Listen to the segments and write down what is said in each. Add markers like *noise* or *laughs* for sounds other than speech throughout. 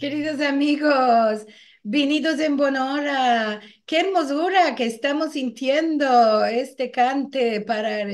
Queridos amigos, vinidos en buena qué hermosura que estamos sintiendo este cante para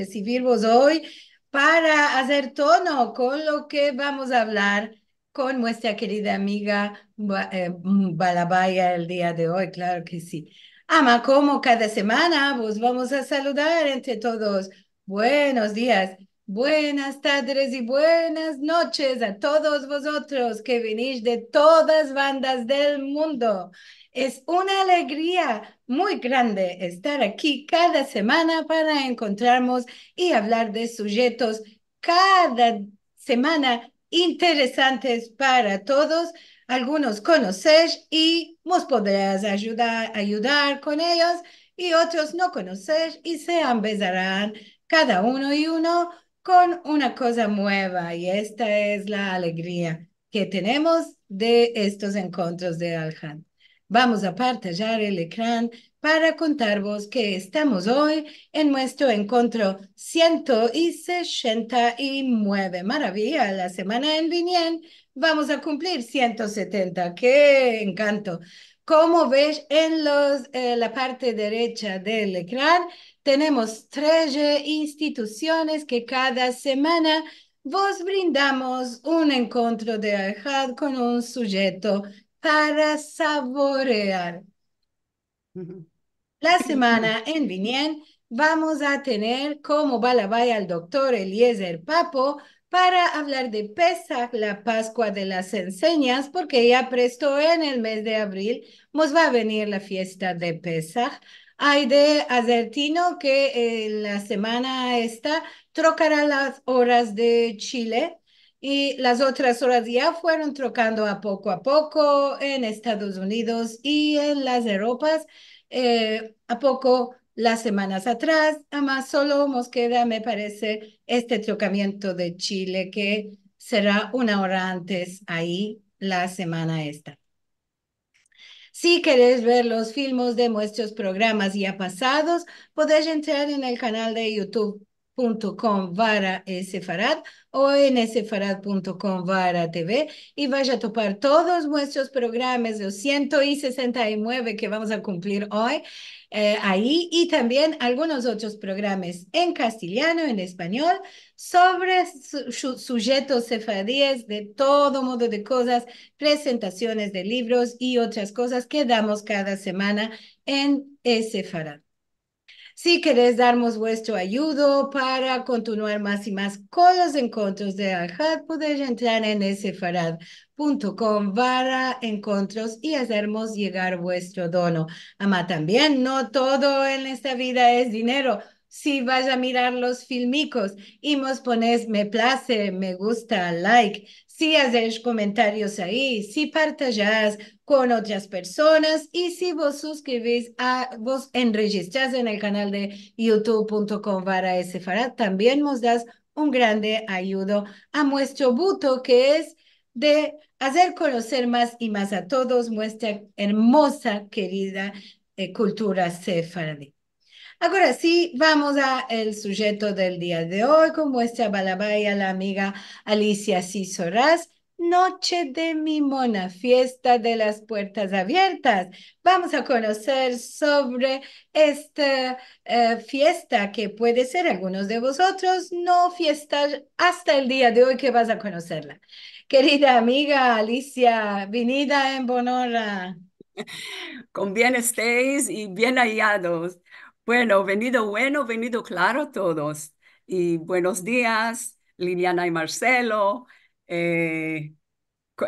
vos hoy, para hacer tono con lo que vamos a hablar con nuestra querida amiga eh, mm, Balabaya el día de hoy, claro que sí. Ama, como cada semana, vos vamos a saludar entre todos. Buenos días, Buenas tardes y buenas noches a todos vosotros que venís de todas bandas del mundo. Es una alegría muy grande estar aquí cada semana para encontrarnos y hablar de sujetos cada semana interesantes para todos. Algunos conocéis y vos podrás ayudar, ayudar con ellos y otros no conocéis y se empezarán cada uno y uno con una cosa nueva y esta es la alegría que tenemos de estos encuentros de Alhan. Vamos a partillar el ecrán para contaros que estamos hoy en nuestro encuentro 169. Maravilla, la semana en Vinien vamos a cumplir 170. ¡Qué encanto! Como ves en los, eh, la parte derecha del ecrán, tenemos 13 instituciones que cada semana vos brindamos un encuentro de ajad con un sujeto para saborear. La semana en Vinien vamos a tener como vaya el doctor Eliezer Papo para hablar de Pesach, la Pascua de las Enseñas, porque ya presto en el mes de abril nos va a venir la fiesta de Pesach. Hay de Azertino, que eh, la semana esta trocará las horas de Chile y las otras horas ya fueron trocando a poco a poco en Estados Unidos y en las Europas. Eh, a poco las semanas atrás, además solo nos queda, me parece, este trocamiento de Chile que será una hora antes ahí la semana esta. Si querés ver los filmes de nuestros programas ya pasados, podéis entrar en el canal de YouTube com vara sefarad o en sefarad.com vara TV y vaya a topar todos nuestros programas, los 169 que vamos a cumplir hoy eh, ahí y también algunos otros programas en castellano, en español, sobre sujetos sefardíes de todo modo de cosas, presentaciones de libros y otras cosas que damos cada semana en Sefarad. Si querés darnos vuestro ayudo para continuar más y más con los encuentros de Al-Had, podéis entrar en sefarad.com para encuentros y hacernos llegar vuestro dono. Amá, también, no todo en esta vida es dinero si vas a mirar los filmicos y nos pones me place, me gusta, like, si haces comentarios ahí, si partajáis con otras personas y si vos suscribís a, vos enregistrás en el canal de youtube.com para también nos das un grande ayudo a nuestro buto que es de hacer conocer más y más a todos nuestra hermosa, querida eh, cultura sefaradí. Ahora sí, vamos a el sujeto del día de hoy con vuestra balabaya, la amiga Alicia Cisoraz. Noche de Mimona, fiesta de las puertas abiertas. Vamos a conocer sobre esta eh, fiesta que puede ser algunos de vosotros no fiesta hasta el día de hoy que vas a conocerla. Querida amiga Alicia, venida en Bonora. Con bien estéis y bien hallados. Bueno, venido bueno, venido claro todos. Y buenos días, Liliana y Marcelo. Eh,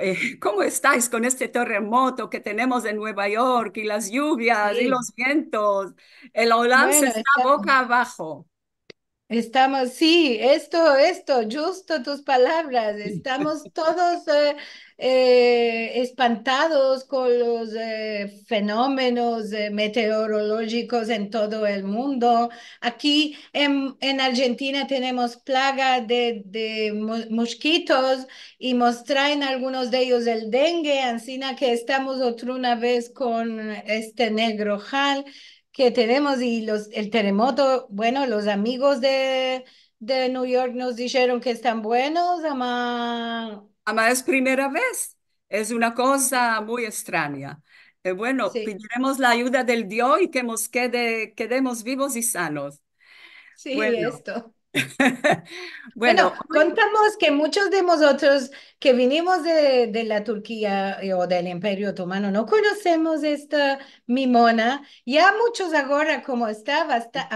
eh, *laughs* ¿Cómo estáis con este terremoto que tenemos en Nueva York y las lluvias y los vientos? El Olam se está boca abajo. Estamos, sí, esto, esto, justo tus palabras. Estamos todos eh, eh, espantados con los eh, fenómenos meteorológicos en todo el mundo. Aquí en, Argentina tenemos plaga de, mosquitos y nos traen algunos de ellos el dengue, encima que estamos otra una vez con este negro jal que tenemos y los, el terremoto, bueno, los amigos de, de New York nos dijeron que están buenos, ama. Ama es primera vez, es una cosa muy extraña. Eh, bueno, sí. la ayuda del Dios y que nos quede, quedemos vivos y sanos. Sí, esto. *laughs* bueno, contamos que muchos de nosotros que vinimos de, la Turquía eh, o del Imperio Otomano no conocemos esta mimona. Ya muchos ahora, como está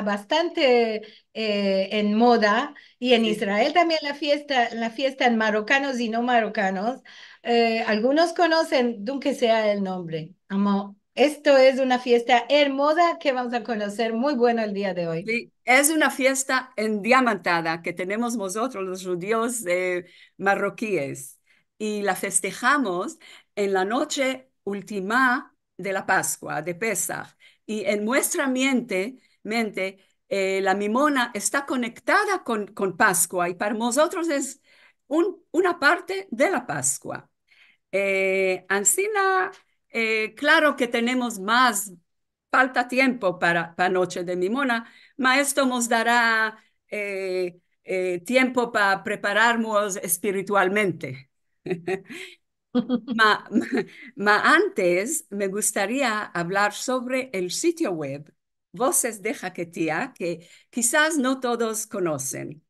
bastante eh, en moda y en Israel también la fiesta, la fiesta en marrocanos y no marrocanos, eh, algunos conocen, aunque sea el nombre, amo esto es una fiesta hermosa que vamos a conocer muy bueno el día de hoy. Sí, es una fiesta endiamantada que tenemos nosotros los judíos eh, marroquíes y la festejamos en la noche última de la Pascua, de Pesach. Y en nuestra mente, mente eh, la mimona está conectada con, con Pascua y para nosotros es un, una parte de la Pascua. Eh, Ancina eh, claro que tenemos más, falta tiempo para, para Noche de Mimona, pero esto nos dará eh, eh, tiempo para prepararnos espiritualmente. *laughs* ma, antes me gustaría hablar sobre el sitio web Voces de Jaquetía que quizás no todos conocen.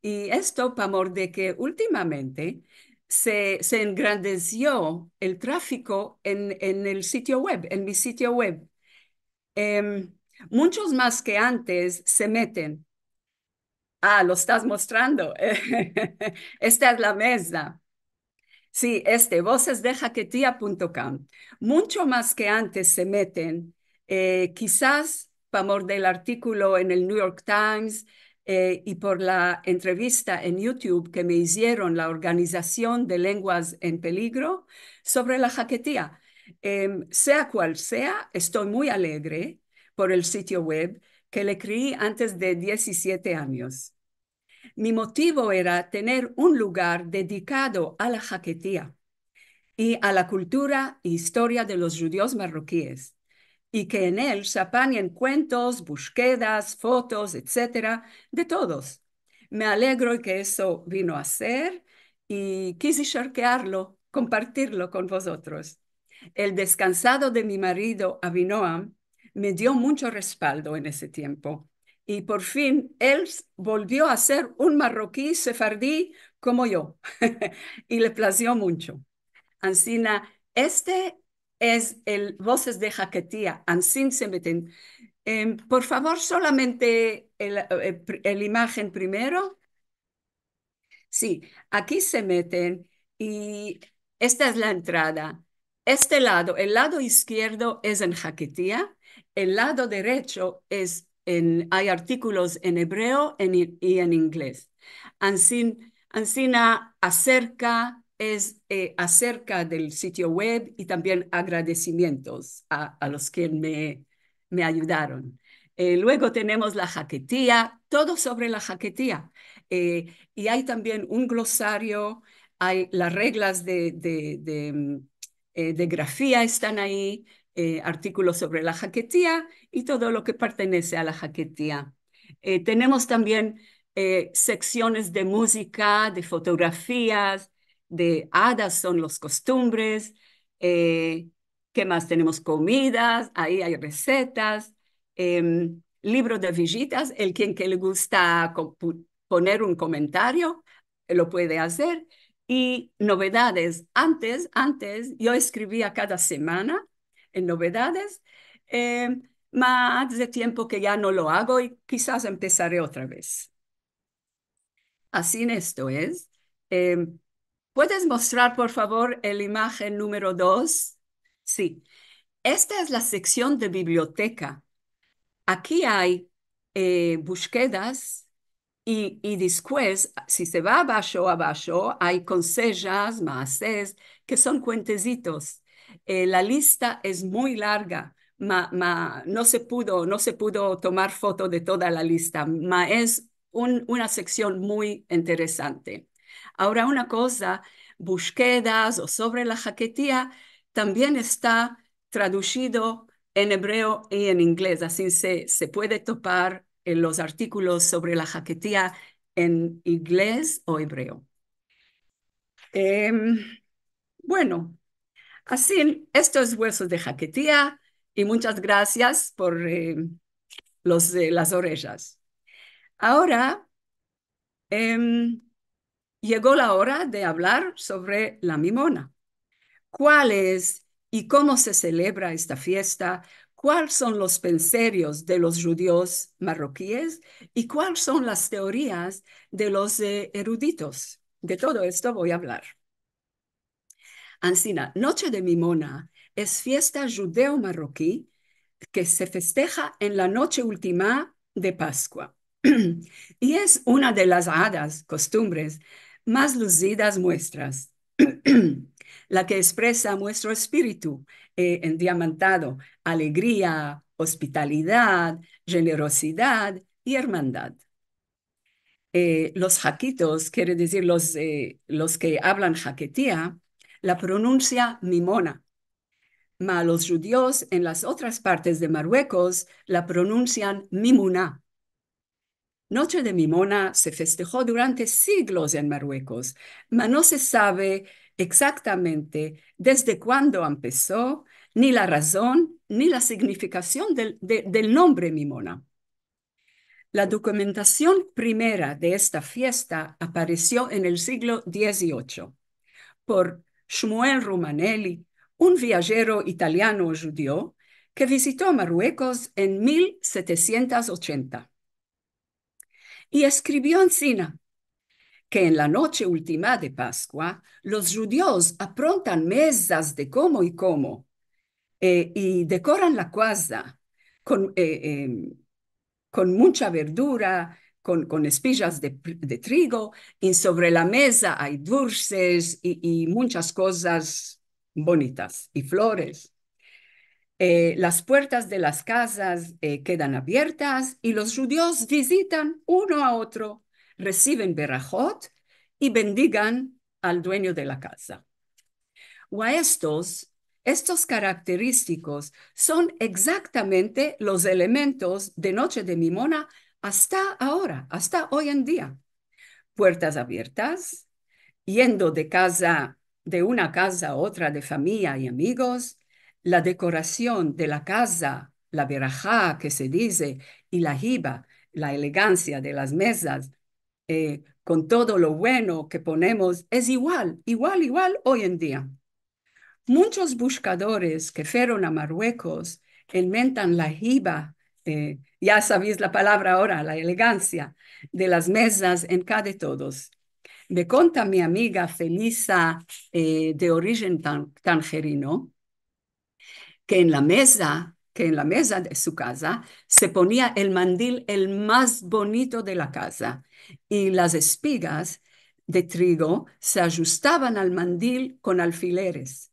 Y esto para de que últimamente se, engrandeció el tráfico en, el sitio web, en mi sitio web. Em, muchos más que antes se meten. Ah, lo estás mostrando. *laughs* Esta es la mesa. Sí, este, vocesdejaquetía.com. Mucho más que antes se meten, eh, quizás para morder del artículo en el New York Times, eh, y por la entrevista en YouTube que me hicieron la Organización de Lenguas en Peligro sobre la jaquetía. Em, sea cual sea, estoy muy alegre por el sitio web que le creí antes de 17 años. Mi motivo era tener un lugar dedicado a la jaquetía y a la cultura e historia de los judíos marroquíes y que en él se apañen cuentos, búsquedas, fotos, etcétera, de todos. Me alegro de que eso vino a ser y quise charquearlo, compartirlo con vosotros. El descansado de mi marido Abinoam me dio mucho respaldo en ese tiempo y por fin él volvió a ser un marroquí sefardí como yo *laughs* y le plació mucho. Ancina, este es el Voces de Jaquetía, Ansin se meten. Em, por favor, solamente eh, el, imagen primero. Sí, aquí se meten y esta es la entrada. Este lado, el lado izquierdo es en Jaquetía, el lado derecho es en, hay artículos en hebreo y en inglés. Ansin, Ansina acerca es eh, acerca del sitio web y también agradecimientos a, los que me, me ayudaron. Eh, luego tenemos la jaquetía, todo sobre la jaquetía. Eh, y hay también un glosario, hay las reglas de, de, de mm, grafía están ahí, artículos sobre la jaquetía y todo lo que pertenece a la jaquetía. tenemos también secciones de música, de fotografías, de hadas son los costumbres, eh, ¿qué más tenemos? Comidas, ahí hay recetas, eh, libros de visitas, el quien que le gusta poner un comentario lo puede hacer. Y novedades. Antes, antes yo escribía cada semana en novedades, em, más de tiempo que ya no lo hago y quizás empezaré otra vez. Así en esto es. Em, ¿Puedes mostrar, por favor, la imagen número dos? Sí. Esta es la sección de biblioteca. Aquí hay eh, búsquedas y, y, después, si se va abajo, abajo, hay consejas, mases, que son cuentecitos. Eh, la lista es muy larga. no, se pudo, no se pudo tomar foto de toda la lista, ma es una sección muy interesante. Ahora una cosa, búsquedas o sobre la jaquetía también está traducido en hebreo y en inglés, así se, se puede topar en los artículos sobre la jaquetía en inglés o hebreo. Em, bueno, así, estos Huesos de Jaquetía y muchas gracias por eh, los, las orejas. Ahora, em, llegó la hora de hablar sobre la mimona. ¿Cuál es y cómo se celebra esta fiesta? ¿Cuáles son los penserios de los judíos marroquíes? ¿Y cuáles son las teorías de los eh, eruditos? De todo esto voy a hablar. Ancina, Noche de Mimona es fiesta judeo-marroquí que se festeja en la noche última de Pascua *clears throat* y es una de las hadas costumbres más lucidas muestras. *clears throat* la que expresa nuestro espíritu en eh, endiamantado, alegría, hospitalidad, generosidad y hermandad. Eh, los jaquitos, quiere decir los, eh, los que hablan jaquetía, la pronuncia mimona. Ma los judíos en las otras partes de Marruecos la pronuncian mimuna. Noche de Mimona se festejó durante siglos en Marruecos, mas no se sabe exactamente desde cuándo empezó, ni la razón, ni la significación del, del nombre Mimona. La documentación primera de esta fiesta apareció en el siglo XVIII por Shmuel Romanelli, un viajero italiano judío que visitó Marruecos en 1780 y escribió encima que en la noche última de Pascua los judíos aprontan mesas de cómo y cómo eh, y decoran la casa con, eh, em, con mucha verdura, con, con espillas de, trigo y sobre la mesa hay dulces y muchas cosas bonitas y flores. Eh, las puertas de las casas eh, quedan abiertas y los judíos visitan uno a otro, reciben berajot y bendigan al dueño de la casa. O a estos, estos característicos son exactamente los elementos de Noche de Mimona hasta ahora, hasta hoy en día. Puertas abiertas, yendo de casa de una casa a otra de familia y amigos, la decoración de la casa, la verajá que se dice, y la jiba, la elegancia de las mesas, eh, con todo lo bueno que ponemos, es igual, igual, igual hoy en día. Muchos buscadores que fueron a Marruecos inventan la jiba, eh, ya sabéis la palabra ahora, la elegancia de las mesas en cada todos. Me conta mi amiga Felisa eh, de origen tangerino, que en la mesa, que en la mesa de su casa se ponía el mandil el más bonito de la casa y las espigas de trigo se ajustaban al mandil con alfileres.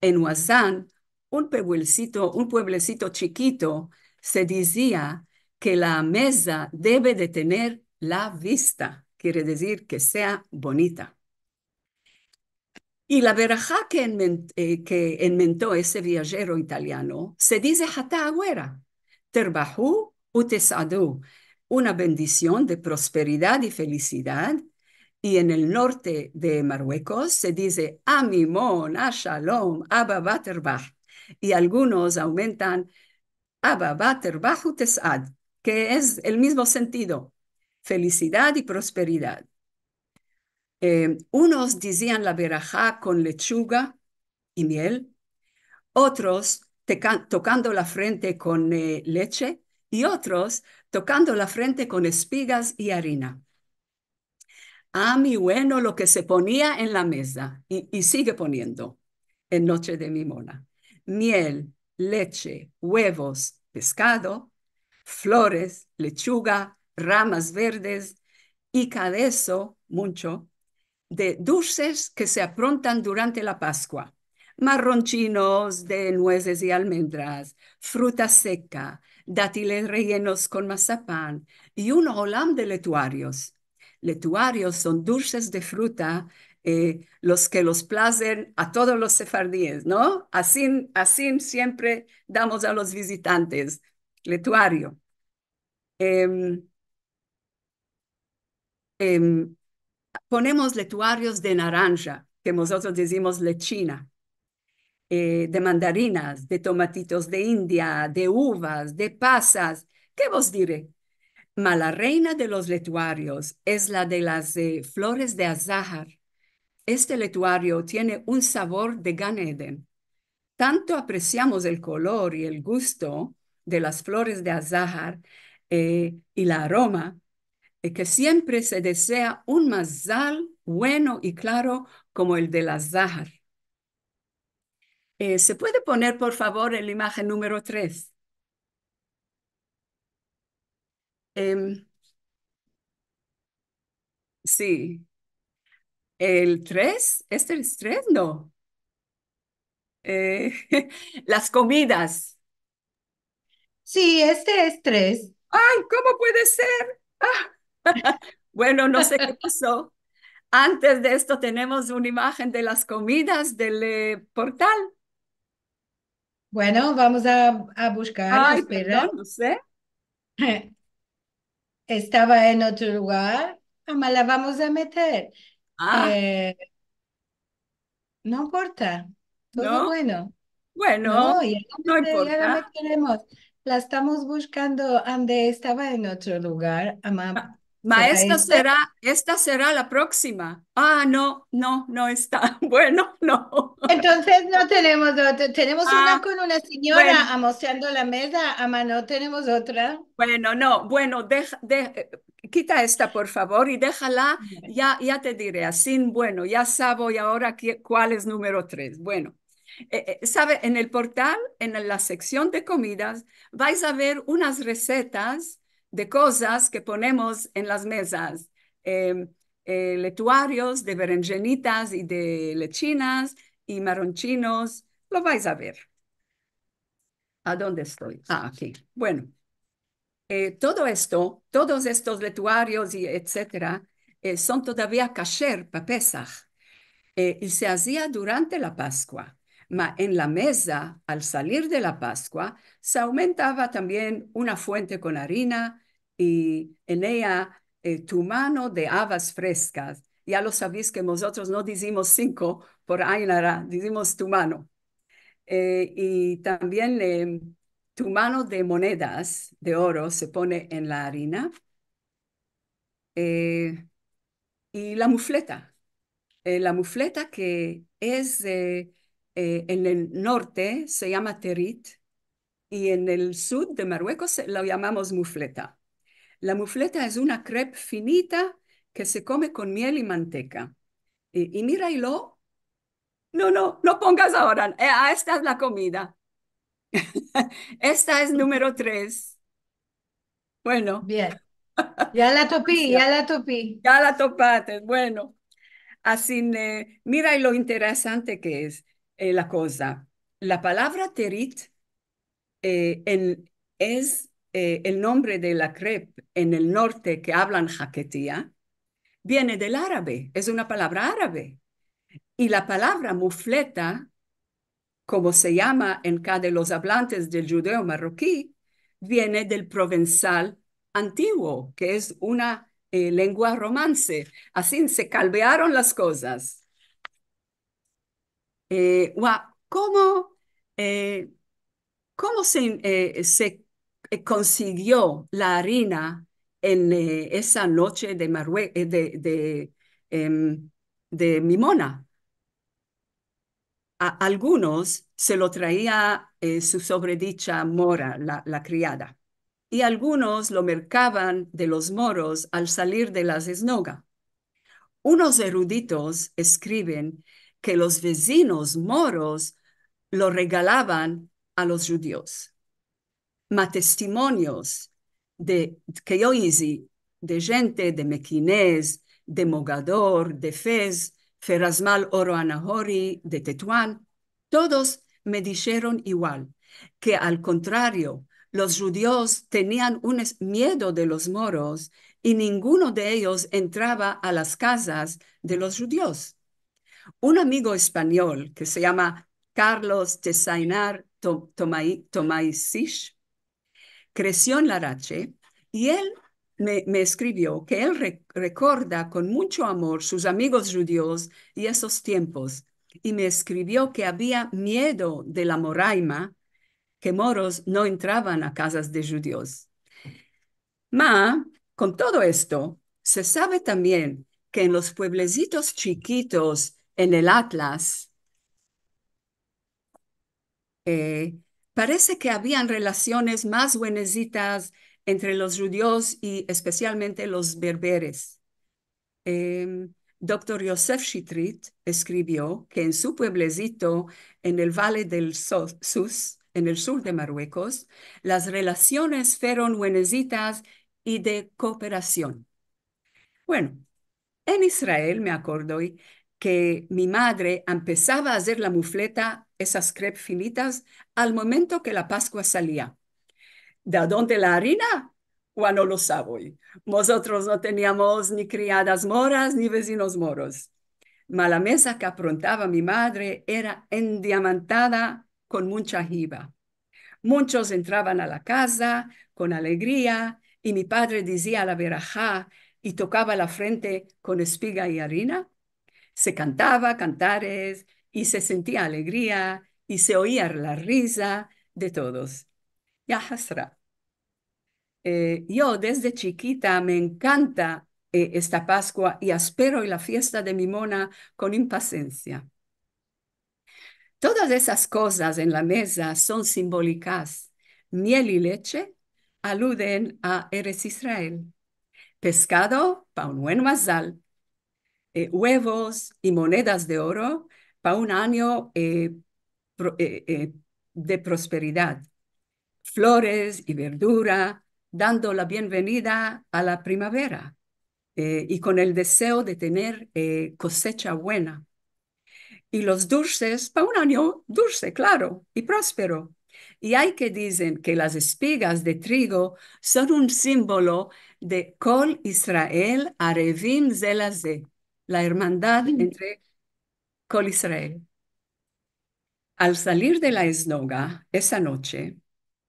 En Huazán, un pueblecito, un pueblecito chiquito, se decía que la mesa debe de tener la vista, quiere decir que sea bonita. Y la verajá que, inventó, eh, ese viajero italiano se dice Hatá Agüera, Terbahu Utesadu, una bendición de prosperidad y felicidad. Y en el norte de Marruecos se dice amimón, Ashalom, Abba Y algunos aumentan Abba Terbah Utesad, que es el mismo sentido, felicidad y prosperidad. Eh, unos decían la verajá con lechuga y miel, otros tocando la frente con eh, leche y otros tocando la frente con espigas y harina. A ah, mi bueno lo que se ponía en la mesa y, sigue poniendo en Noche de Mimona. Miel, leche, huevos, pescado, flores, lechuga, ramas verdes y eso, mucho, de dulces que se aprontan durante la Pascua, marronchinos de nueces y almendras, fruta seca, dátiles rellenos con mazapán y un olam de letuarios. Letuarios son dulces de fruta eh, los que los placen a todos los sefardíes, ¿no? Así, así siempre damos a los visitantes, letuario. Em, em, ponemos letuarios de naranja, que nosotros decimos lechina, eh, de mandarinas, de tomatitos de India, de uvas, de pasas. ¿Qué vos diré? Ma la reina de los letuarios es la de las eh, flores de azahar. Este letuario tiene un sabor de ganeden Tanto apreciamos el color y el gusto de las flores de azahar eh, y la aroma que siempre se desea un mazal bueno y claro como el de las Zahar. Eh, ¿Se puede poner, por favor, la imagen número 3? Em, sí. ¿El tres? ¿Este es tres? No. Eh, *laughs* las comidas. Sí, este es tres. ¡Ay, cómo puede ser! ¡Ah! *laughs* bueno, no sé qué pasó. Antes de esto tenemos una imagen de las comidas del eh, portal. Bueno, vamos a, buscar. no sé. *laughs* Estaba en otro lugar. Ama, la vamos a meter. Ah. Eh, no importa. ¿No? bueno. Bueno, no, la, la estamos buscando. Ande estaba en otro lugar. amá? Ah. Maestra será, esta será la próxima. Ah, no, no, no está. *laughs* Bueno, no. Entonces no tenemos otra. Tenemos una ah, con una señora amoseando la mesa, ama, no tenemos otra. Bueno, no, bueno, de, eh, quita esta por favor y déjala, ya, ya te diré, así, bueno, ya sabo y ahora qué, cuál es número tres. Bueno. Eh, eh, sabe, en el portal, en la sección de comidas, vais a ver unas recetas de cosas que ponemos en las mesas. Em, eh, letuarios de berenjenitas y de lechinas y marronchinos. Lo vais a ver. ¿A dónde estoy? Ah, aquí. Bueno, eh, todo esto, todos estos letuarios y etcétera, eh, son todavía cacher para Pesach y se hacía durante la Pascua. Ma en la mesa, al salir de la Pascua, se aumentaba también una fuente con harina y en ella eh, tu mano de habas frescas. Ya lo sabéis que nosotros no decimos cinco por Ainara, decimos tu mano. Eh, y también eh, tu mano de monedas de oro se pone en la harina. y la mufleta, la mufleta que es eh, en el norte se llama terit y en el sur de Marruecos lo llamamos mufleta. La mufleta es una crepe finita que se come con miel y manteca. Y, y mira y lo, no, no, no pongas ahora, eh, ah, esta es la comida. *laughs* esta es número tres. Bueno. Bien. Ya la topí, *laughs* ya, la topí. Ya la topate. bueno. Así, eh, mira y lo interesante que es. Eh, la cosa. La palabra terit eh, es eh, el nombre de la crep en el norte que hablan jaquetía, viene del árabe, es una palabra árabe. Y la palabra mufleta, como se llama en cada de los hablantes del judeo marroquí, viene del provenzal antiguo, que es una lengua romance. Así se calvearon las cosas. Eh, ¿cómo, eh, cómo se, eh, consiguió la harina en esa noche de, de, Mimona? Em, A algunos se lo traía su sobredicha mora, la, criada, y algunos lo mercaban de los moros al salir de las esnoga. Unos eruditos escriben que los vecinos moros lo regalaban a los judíos. ma testimonios de, que yo hice de gente de Mequinés, de Mogador, de Fez, Ferasmal Oroanahori, de Tetuán, todos me dijeron igual, que al contrario, los judíos tenían un miedo de los moros y ninguno de ellos entraba a las casas de los judíos. Un amigo español que se llama Carlos de Tesainar Sis creció en Larache y él me, escribió que él recuerda con mucho amor sus amigos judíos y esos tiempos y me escribió que había miedo de la moraima que moros no entraban a casas de judíos. Ma, con todo esto, se sabe también que en los pueblecitos chiquitos en el Atlas, eh, parece que habían relaciones más buenesitas entre los judíos y especialmente los berberes. Em, doctor Josef Shitrit escribió que en su pueblecito, en el Valle del Sus, en el sur de Marruecos, las relaciones fueron buenesitas y de cooperación. Bueno, en Israel, me acuerdo, que mi madre empezaba a hacer la mufleta, esas crepes finitas, al momento que la Pascua salía. ¿De dónde la harina? Bueno, lo sabéis. Nosotros no teníamos ni criadas moras ni vecinos moros. Ma la mesa que aprontaba mi madre era endiamantada con mucha jiba. Muchos entraban a la casa con alegría y mi padre decía la verajá y tocaba la frente con espiga y harina se cantaba cantares y se sentía alegría y se oía la risa de todos. Ya eh, yo desde chiquita me encanta eh, esta Pascua y espero la fiesta de mi mona con impaciencia. Todas esas cosas en la mesa son simbólicas. Miel y leche aluden a Eres Israel. Pescado, para un buen mazal. Eh, huevos y monedas de oro para un año eh, eh, de prosperidad, flores y verdura, dando la bienvenida a la primavera y con el deseo de tener cosecha buena. Y los dulces para un año dulce, claro, y próspero, y hay que dicen que las espigas de trigo son un símbolo de Col Israel Arevim Zelazé, la hermandad entre Col Israel. Al salir de la esnoga esa noche,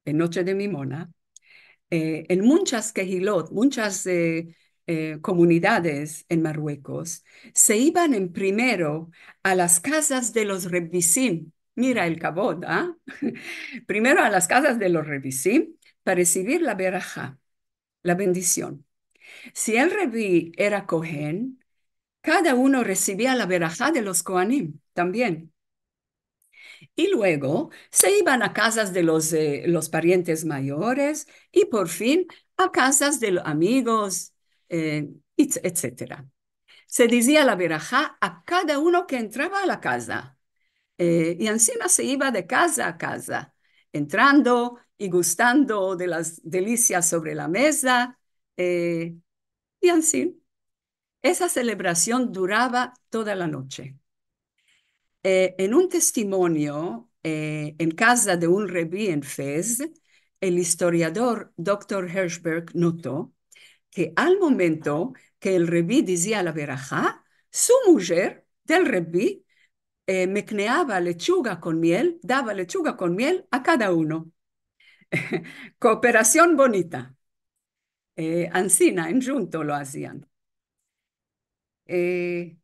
en Noche de Mimona, eh, en muchas quejilot, muchas eh, eh, comunidades en Marruecos, se iban en primero a las casas de los Rebisim. Mira el cabot, ¿ah? *laughs* primero a las casas de los Rebisim para recibir la berajá, la bendición. Si el Rebí era Cohen, cada uno recibía la verajá de los Koanim también. Y luego se iban a casas de los, eh, los parientes mayores y por fin a casas de los amigos, eh, etc. Se decía la verajá a cada uno que entraba a la casa. Eh, y encima se iba de casa a casa, entrando y gustando de las delicias sobre la mesa. Eh, y así. Esa celebración duraba toda la noche. Eh, en un testimonio eh, en casa de un rebí en Fez, el historiador Dr. Hirschberg notó que al momento que el rebí decía la verajá, su mujer del rebí eh, mecneaba lechuga con miel, daba lechuga con miel a cada uno. *laughs* Cooperación bonita. Eh, en junto lo hacían. Eh,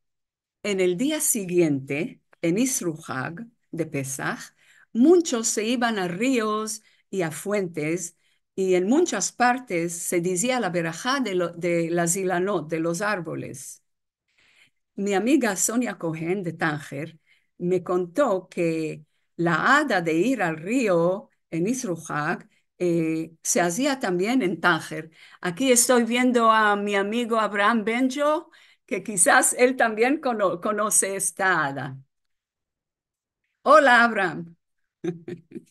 en el día siguiente, en Isruhag de Pesaj, muchos se iban a ríos y a fuentes y en muchas partes se decía la verajá de, de las ilanot, de los árboles. Mi amiga Sonia Cohen de Tánger me contó que la hada de ir al río en Isruhag eh, se hacía también en Tánger. Aquí estoy viendo a mi amigo Abraham Benjo, que quizás él también conoce esta hada. Hola, Abraham. *laughs*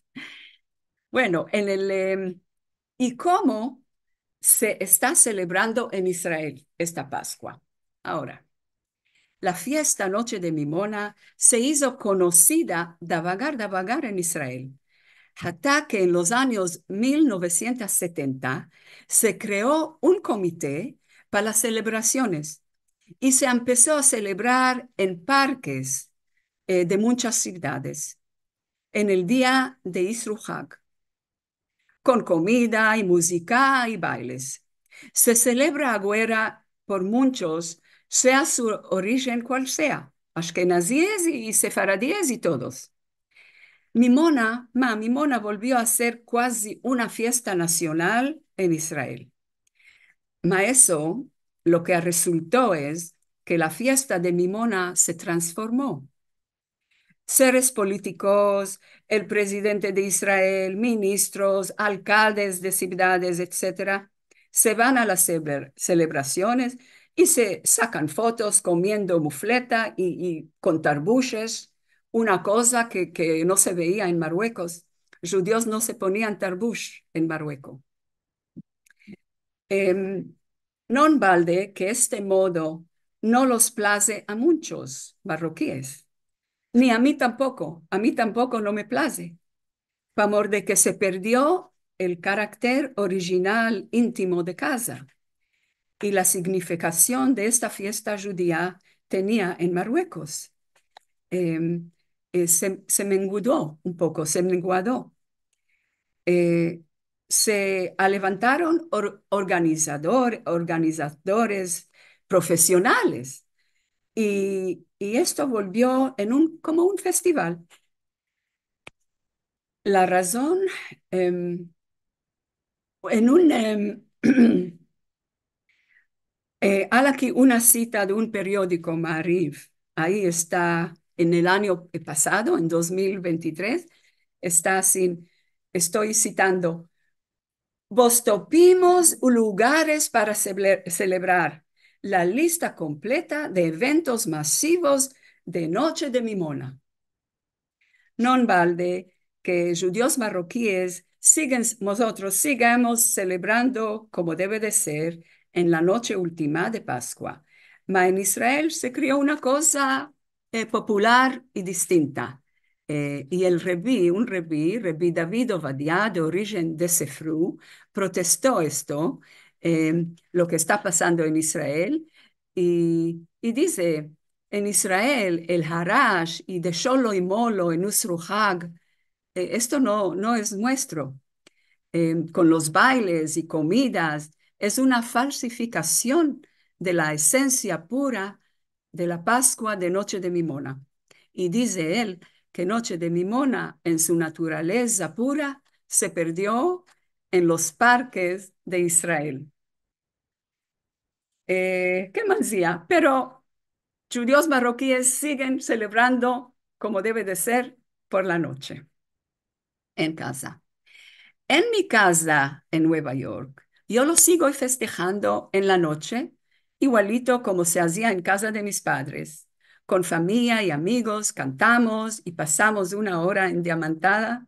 bueno, en el... Em, ¿Y cómo se está celebrando en Israel esta Pascua? Ahora, la fiesta Noche de Mimona se hizo conocida vagar de vagar en Israel, hasta que en los años 1970 se creó un comité para las celebraciones y se empezó a celebrar en parques eh, de muchas ciudades en el día de Isruhag, con comida y música y bailes. Se celebra agüera por muchos, sea su origen cual sea, ashkenazíes y sefaradíes y todos. Mimona, ma, Mimona volvió a ser casi una fiesta nacional en Israel. Ma eso lo que resultó es que la fiesta de Mimona se transformó. Seres políticos, el presidente de Israel, ministros, alcaldes de ciudades, etc., se van a las celebraciones y se sacan fotos comiendo mufleta y, con tarbuches, una cosa que, no se veía en Marruecos. Judíos no se ponían tarbush en Marruecos. Em, Non balde que este modo no los place a muchos marroquíes, ni a mí tampoco, a mí tampoco no me place, por amor de que se perdió el carácter original íntimo de casa y la significación de esta fiesta judía tenía en Marruecos. Em, eh, se, se, mengudó un poco, se menguadó. Eh, se levantaron organizadores profesionales y, esto volvió en un, como un festival. La razón, em, en un, em, *clears throat* eh, aquí una cita de un um periódico, Marif, ahí está en el año pasado, en 2023, está sin, estoy citando, Vos topimos lugares para celebrar la lista completa de eventos masivos de Noche de Mimona. Non vale que judíos marroquíes siguen, nosotros sigamos celebrando como debe de ser en la noche última de Pascua. Ma en Israel se creó una cosa eh, popular y distinta. Eh, y el rebí, un rebí, rebí David Ovadia, de origen de Sefru, protestó esto, em, lo que está pasando en Israel, y, y dice, en Israel, el harash y de Sholo y Molo en Usruhag, eh, esto no, no es nuestro. Em, con los bailes y comidas, es una falsificación de la esencia pura de la Pascua de Noche de Mimona. Y dice él, que Noche de Mimona en su naturaleza pura se perdió en los parques de Israel. Eh, ¿Qué más Pero judíos marroquíes siguen celebrando como debe de ser por la noche en casa. En mi casa en Nueva York, yo lo sigo festejando en la noche, igualito como se hacía en casa de mis padres con familia y amigos, cantamos y pasamos una hora en Diamantada.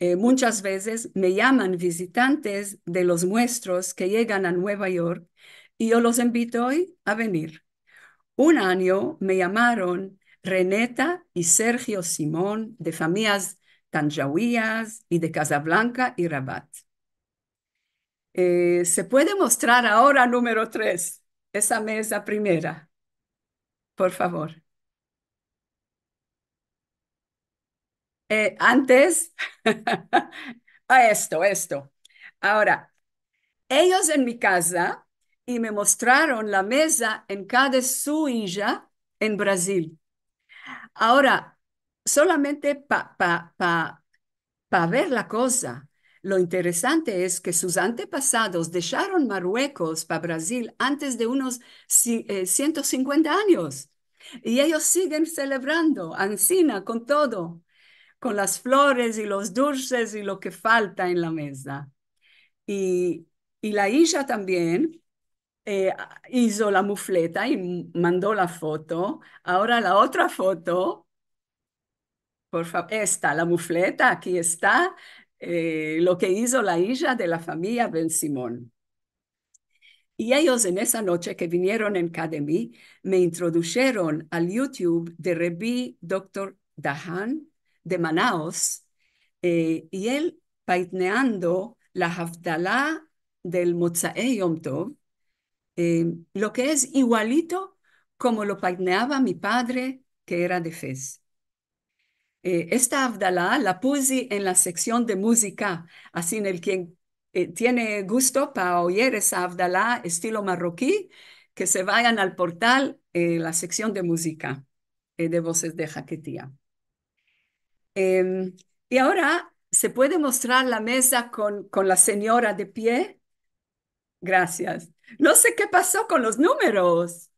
Eh, muchas veces me llaman visitantes de los muestros que llegan a Nueva York y yo los invito hoy a venir. Un año me llamaron Reneta y Sergio Simón de familias tanjahuías y de Casablanca y Rabat. Eh, se puede mostrar ahora número tres, esa mesa primera. Por favor. Eh, antes, a *laughs* ah, esto, esto. Ahora, ellos en mi casa y me mostraron la mesa en cada su hija en Brasil. Ahora, solamente para pa, ver la cosa, lo interesante es que sus antepasados dejaron Marruecos para Brasil antes de unos 150 eh, años y ellos siguen celebrando Ancina con todo, con las flores y los dulces y lo que falta en la mesa. Y, la hija también eh, hizo la mufleta y mandó la foto. Ahora la otra foto, por favor, esta, la mufleta, aquí está, eh, lo que hizo la hija de la familia Ben Simón. Y ellos en esa noche que vinieron en Academy me introdujeron al YouTube de Rebí Dr. Dahan de Manaos eh, y él paitneando la Haftalá del Mozae Yom Tov, eh, lo que es igualito como lo paitneaba mi padre que era de Fez. Eh, esta Abdalá la puse en la sección de música, así en el quien eh, tiene gusto para oír esa Abdalá estilo marroquí, que se vayan al portal, en eh, la sección de música de voces de jaquetía. Em, y ahora se puede mostrar la mesa con, con la señora de pie. Gracias. No sé qué pasó con los números.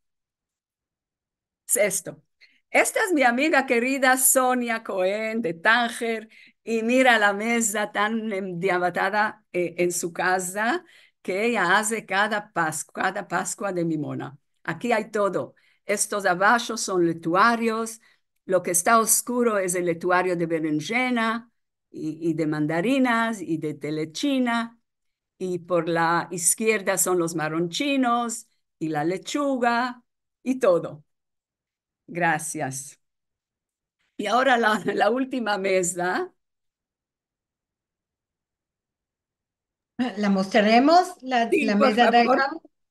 Es esto. Esta es mi amiga querida Sonia Cohen de Tánger y mira la mesa tan endiabatada eh, en su casa que ella hace cada Pascua, cada Pascua de Mimona. Aquí hay todo. Estos abajo son letuarios, lo que está oscuro es el letuario de berenjena y, y de mandarinas y de telechina, y por la izquierda son los marronchinos y la lechuga y todo. Gracias. Y ahora la, última mesa. ¿La mostraremos? ¿La, sí, por mesa favor.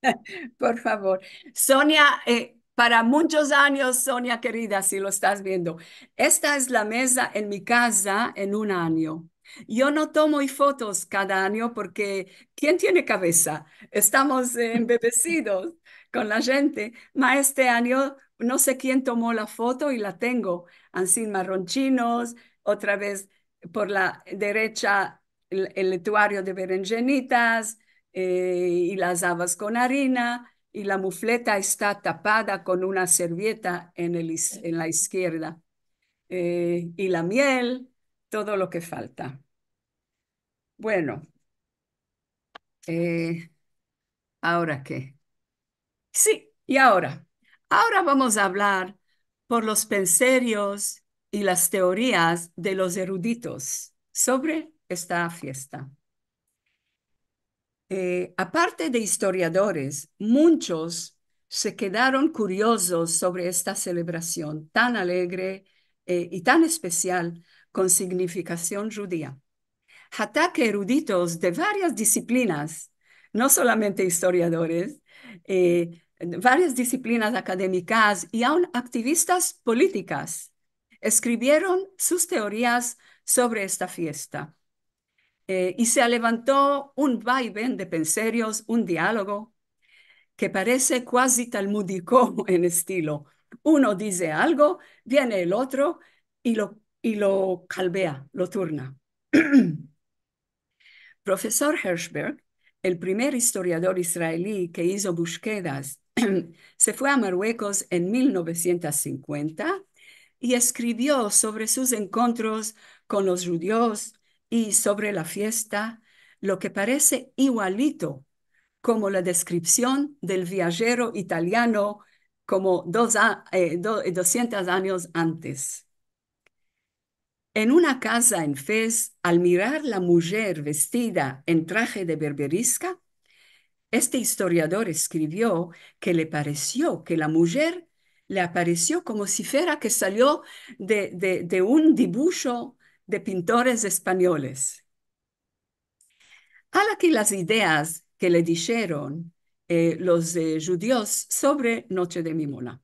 *laughs* Por favor. Sonia, eh, para muchos años, Sonia querida, si lo estás viendo, esta es la mesa en mi casa en un año. Yo no tomo fotos cada año porque ¿quién tiene cabeza? Estamos embebecidos con la gente, pero este año no sé quién tomó la foto y la tengo, así marronchinos, otra vez por la derecha el, letuario de berenjenitas eh, y las habas con harina y la mufleta está tapada con una servieta en, el, en la izquierda eh, y la miel, todo lo que falta. Bueno, eh, ¿ahora qué? Sí, y ahora. Ahora vamos a hablar por los penserios y las teorías de los eruditos sobre esta fiesta. Eh, aparte de historiadores, muchos se quedaron curiosos sobre esta celebración tan alegre eh, y tan especial con significación judía. que eruditos de varias disciplinas, no solamente historiadores, eh, varias disciplinas académicas y aún activistas políticas escribieron sus teorías sobre esta fiesta. Eh, y se levantó un vaivén de penserios, un diálogo que parece casi talmudico *laughs* en estilo. Uno dice algo, viene el otro y lo, y lo calvea, lo turna. *clears throat* Profesor Hershberg, el primer historiador israelí que hizo búsquedas *clears throat* se fue a Marruecos en 1950 y escribió sobre sus encuentros con los judíos y sobre la fiesta, lo que parece igualito como la descripción del viajero italiano como dos 200 eh, eh, años antes. En una casa en Fez, al mirar la mujer vestida en traje de berberisca, este historiador escribió que le pareció que la mujer le apareció como si fuera que salió de, un dibujo de pintores españoles. A aquí las ideas que le dijeron eh, los eh, judíos sobre Noche de Mimona.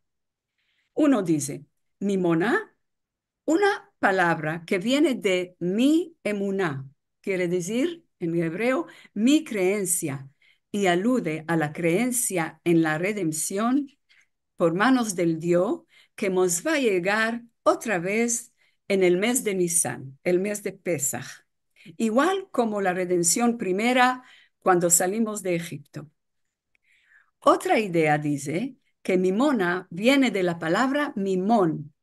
Uno dice, Mimona, una palabra que viene de mi emuná, quiere decir en hebreo mi creencia, y alude a la creencia en la redención por manos del Dios que nos va a llegar otra vez en el mes de Nisan, el mes de Pesaj, igual como la redención primera cuando salimos de Egipto. Otra idea dice que mimona viene de la palabra mimón,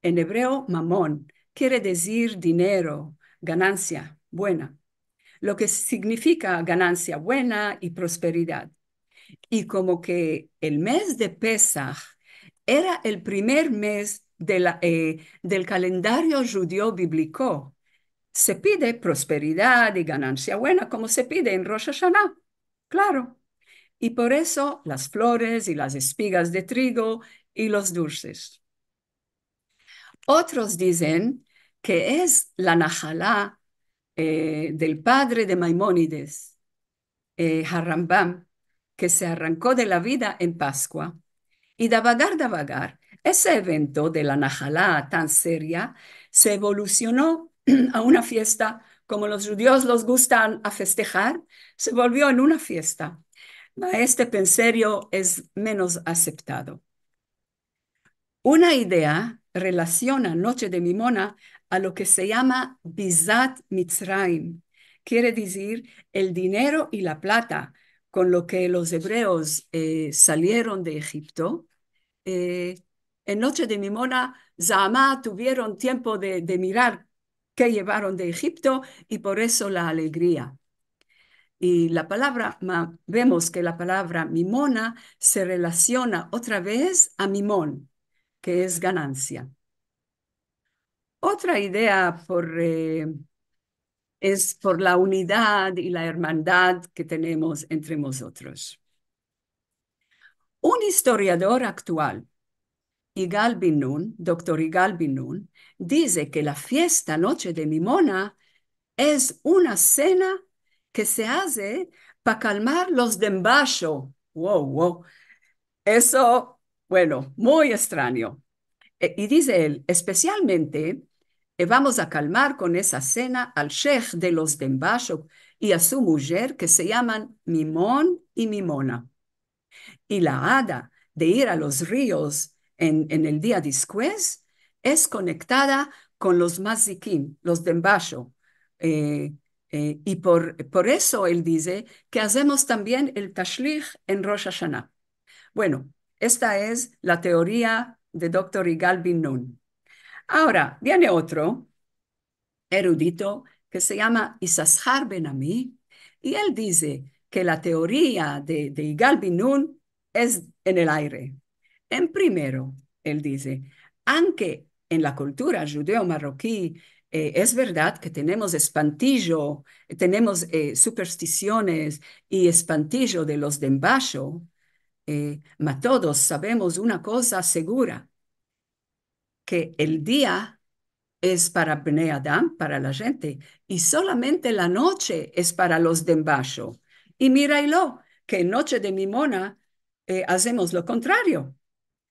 en hebreo mamón, quiere decir dinero, ganancia, buena lo que significa ganancia buena y prosperidad. Y como que el mes de Pesach era el primer mes eh, del calendario judío bíblico, se pide prosperidad y ganancia buena como se pide en Rosh Hashanah, claro. Y por eso las flores y las espigas de trigo y los dulces. Otros dicen que es la Nahalá, eh, del padre de Maimónides, eh, Harambam, que se arrancó de la vida en Pascua. Y Davagar Davagar, ese evento de la Najalá tan seria, se evolucionó *clears throat* a una fiesta, como los judíos los gustan a festejar, se volvió en una fiesta. Este penserio es menos aceptado. Una idea relaciona Noche de Mimona a lo que se llama Bizat Mitzrayim, quiere decir el dinero y la plata con lo que los hebreos eh, salieron de Egipto. Eh, en Noche de Mimona, Zahamá tuvieron tiempo de, de mirar qué llevaron de Egipto y por eso la alegría. Y la palabra, vemos que la palabra mimona se relaciona otra vez a mimón, que es ganancia. Otra idea eh, es por la unidad y la hermandad que tenemos entre nosotros. Un historiador actual, Igal Binun, doctor Igal Binun, dice que la fiesta Noche de Mimona es una cena que se hace para calmar los dembachos. Wow, wow. Eso, bueno, muy extraño. Eh, y dice él, especialmente eh, vamos a calmar con esa cena al sheikh de los Dembashok y a su mujer que se llaman Mimón y Mimona. Y la hada de ir a los ríos en, el día después es conectada con los mazikim, los Dembashok. Eh, eh, y por, por eso él dice que hacemos también el tashlich en Rosh Hashanah. Bueno, esta es la teoría de doctor Igal Bin Nun. Ahora, viene otro erudito que se llama Isashar Ami, y él dice que la teoría de, Igal Binun es en el aire. En primero, él dice, aunque en la cultura judeo-marroquí eh, es verdad que tenemos espantillo, tenemos eh, supersticiones y espantillo de los de abajo, eh, todos sabemos una cosa segura, que el día es para Bnei Adam, para la gente, y solamente la noche es para los de y Y míralo, que en Noche de Mimona eh, hacemos lo contrario.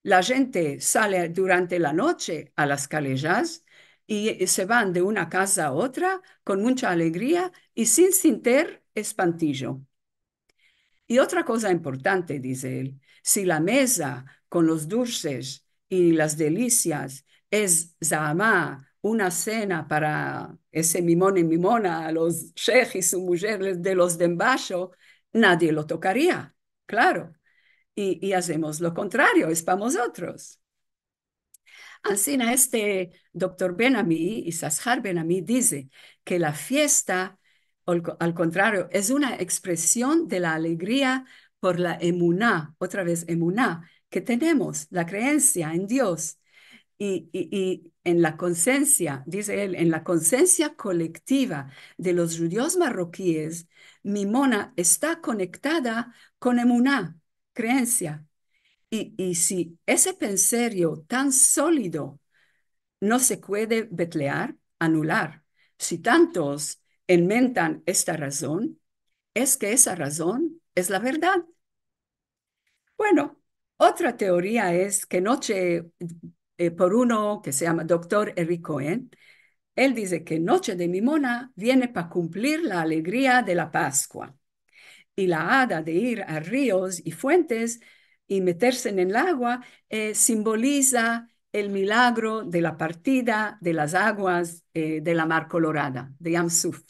La gente sale durante la noche a las callejas y eh, se van de una casa a otra con mucha alegría y sin sentir espantillo. Y otra cosa importante, dice él, si la mesa con los dulces y las delicias, es Zahama, una cena para ese mimón y mimona, los sheikh y su mujer de los Dembacho, nadie lo tocaría, claro. Y, hacemos lo contrario, es para nosotros. Así, este doctor Benami, y Sashar Benami, dice que la fiesta, al contrario, es una expresión de la alegría por la emuná, otra vez emuná, que tenemos, la creencia en Dios. Y, en la conciencia, dice él, en la conciencia colectiva de los judíos marroquíes, Mimona está conectada con Emuná, creencia. Y, si ese pensario tan sólido no se puede betlear, anular, si tantos enmentan esta razón, es que esa razón es la verdad. Bueno, otra teoría es que noche eh, por uno que se llama doctor Eric Cohen, él dice que noche de mimona viene para cumplir la alegría de la Pascua y la hada de ir a ríos y fuentes y meterse en el agua eh, simboliza el milagro de la partida de las aguas eh, de la mar colorada, de Yamsuf.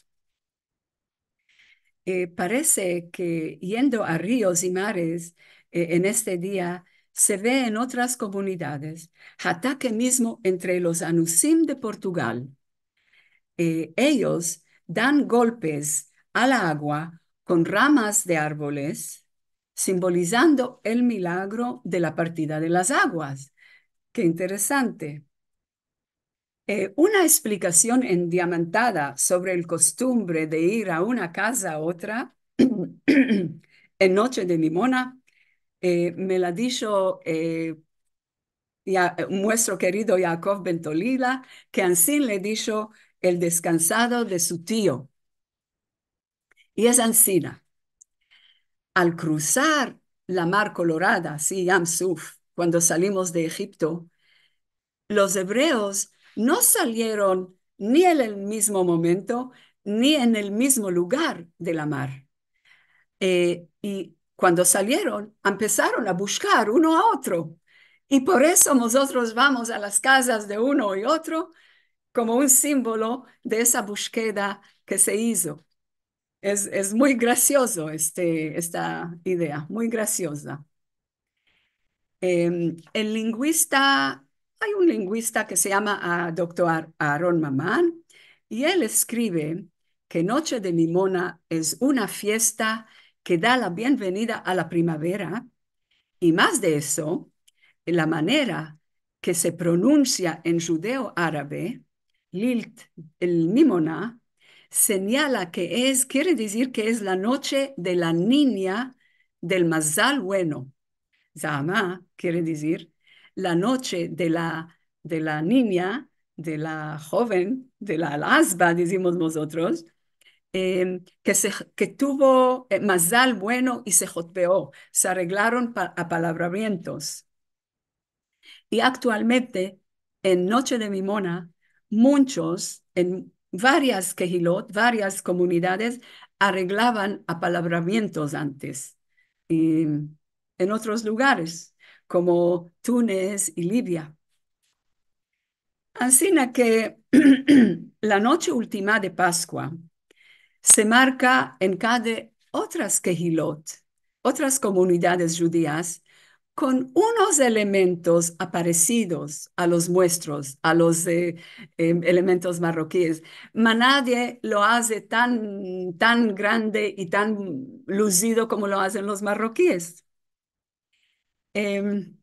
parece que yendo a ríos y mares eh, en este día se ve en otras comunidades, ataque mismo entre los anusim de Portugal. Eh, ellos dan golpes al agua con ramas de árboles, simbolizando el milagro de la partida de las aguas. Qué interesante. Eh, una explicación endiamantada sobre el costumbre de ir a una casa a otra *clears throat* en Noche de Limona eh, me la dijo eh, nuestro querido Jacob Bentolila, que ansí le dijo el descansado de su tío. Y es Ancina. Al cruzar la mar colorada, si Yam cuando salimos de Egipto, los hebreos no salieron ni en el mismo momento ni en el mismo lugar de la mar. Eh, y cuando salieron, empezaron a buscar uno a otro. Y por eso nosotros vamos a las casas de uno y otro como un símbolo de esa búsqueda que se hizo. Es, es muy gracioso este, esta idea, muy graciosa. Em, el lingüista, hay un lingüista que se llama Dr. Ah, doctor Aaron Mamán y él escribe que Noche de Mimona es una fiesta que da la bienvenida a la primavera y más de eso, la manera que se pronuncia en judeo árabe, Lilt el Mimona, señala que es, quiere decir que es la noche de la niña del Mazal bueno. Zama quiere decir la noche de la, de la niña, de la joven, de la lasba decimos nosotros, Em, que, se, tuvo eh, mazal bueno y se joteó, se arreglaron a palabramientos. Y actualmente, en Noche de Mimona, muchos, en varias quejilot, varias comunidades, arreglaban apalabramientos antes. Y em, en otros lugares, como Túnez y Libia. Así que *clears throat* la noche última de Pascua, se marca en cada otras kehilot, otras comunidades judías, con unos elementos aparecidos a los nuestros, a los eh, em, elementos marroquíes. ma nadie lo hace tan, tan grande y tan lucido como lo hacen los marroquíes. Em,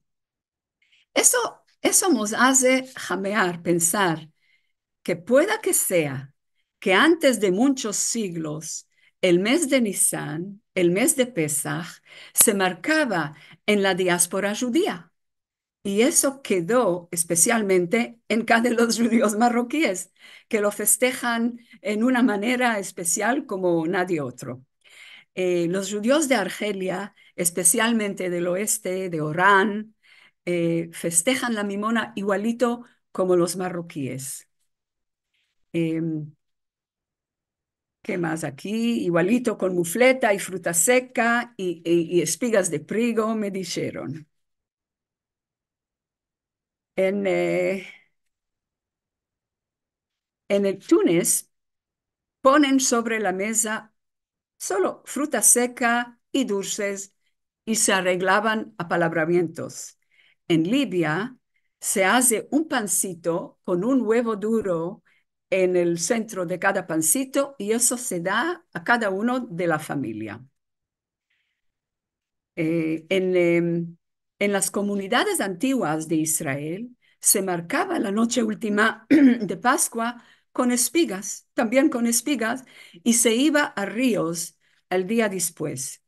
eso, eso nos hace jamear, pensar que pueda que sea que antes de muchos siglos, el mes de Nisan, el mes de Pesach, se marcaba en la diáspora judía. Y eso quedó especialmente en cada de los judíos marroquíes, que lo festejan en una manera especial como nadie otro. Eh, los judíos de Argelia, especialmente del oeste, de Orán, eh, festejan la mimona igualito como los marroquíes. Em, ¿Qué más aquí? Igualito con mufleta y fruta seca y, espigas de prigo, me dijeron. En, eh, en el Túnez ponen sobre la mesa solo fruta seca y dulces y se arreglaban apalabramientos. En Libia se hace un pancito con un huevo duro en el centro de cada pancito y eso se da a cada uno de la familia. Eh, en, em, en las comunidades antiguas de Israel se marcaba la noche última *clears throat* de Pascua con espigas, también con espigas, y se iba a ríos el día después.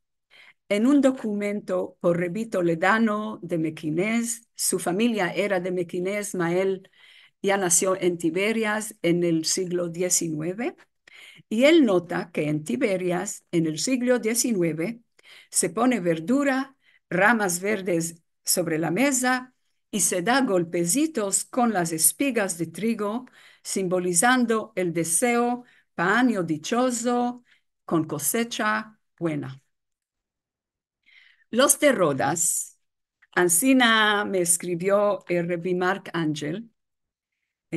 En un documento por Rebito Ledano de Mequinés, su familia era de Mequinés, Mael ya nació en Tiberias en el siglo XIX y él nota que en Tiberias en el siglo XIX se pone verdura, ramas verdes sobre la mesa y se da golpecitos con las espigas de trigo, simbolizando el deseo panio dichoso con cosecha buena. Los de Rodas, Ancina me escribió el Mark Angel,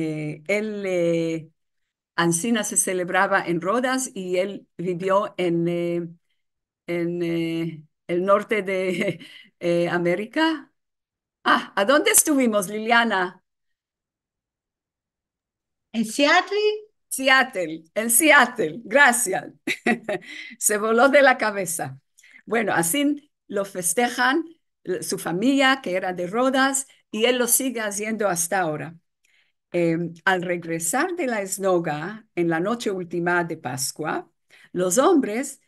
eh, él, eh, Ancina se celebraba en Rodas y él vivió en, eh, en el norte de *laughs* América. Ah, ¿a dónde estuvimos, Liliana? ¿En Seattle? Seattle, en Seattle, gracias. *laughs* se voló de la cabeza. Bueno, así lo festejan su familia, que era de Rodas, y él lo sigue haciendo hasta ahora. Em, al regresar de la esnoga en la noche última de Pascua, los hombres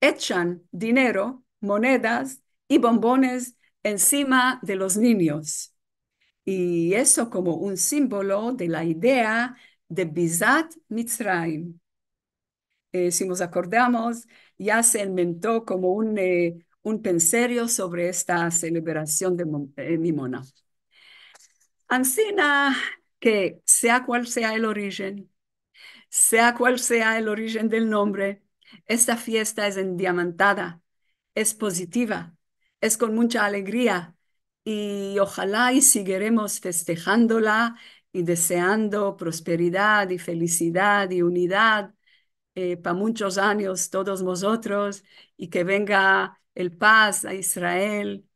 echan dinero, monedas y bombones encima de los niños. Y eso como un símbolo de la idea de Bizat Mitzrayim. Eh, si nos acordamos, ya se inventó como un, eh, un penserio sobre esta celebración de eh, Mimona. Ancina que sea cual sea el origen, sea cual sea el origen del nombre, esta fiesta es endiamantada, es positiva, es con mucha alegría y ojalá y seguiremos festejándola y deseando prosperidad y felicidad y unidad eh, para muchos años todos vosotros y que venga el paz a Israel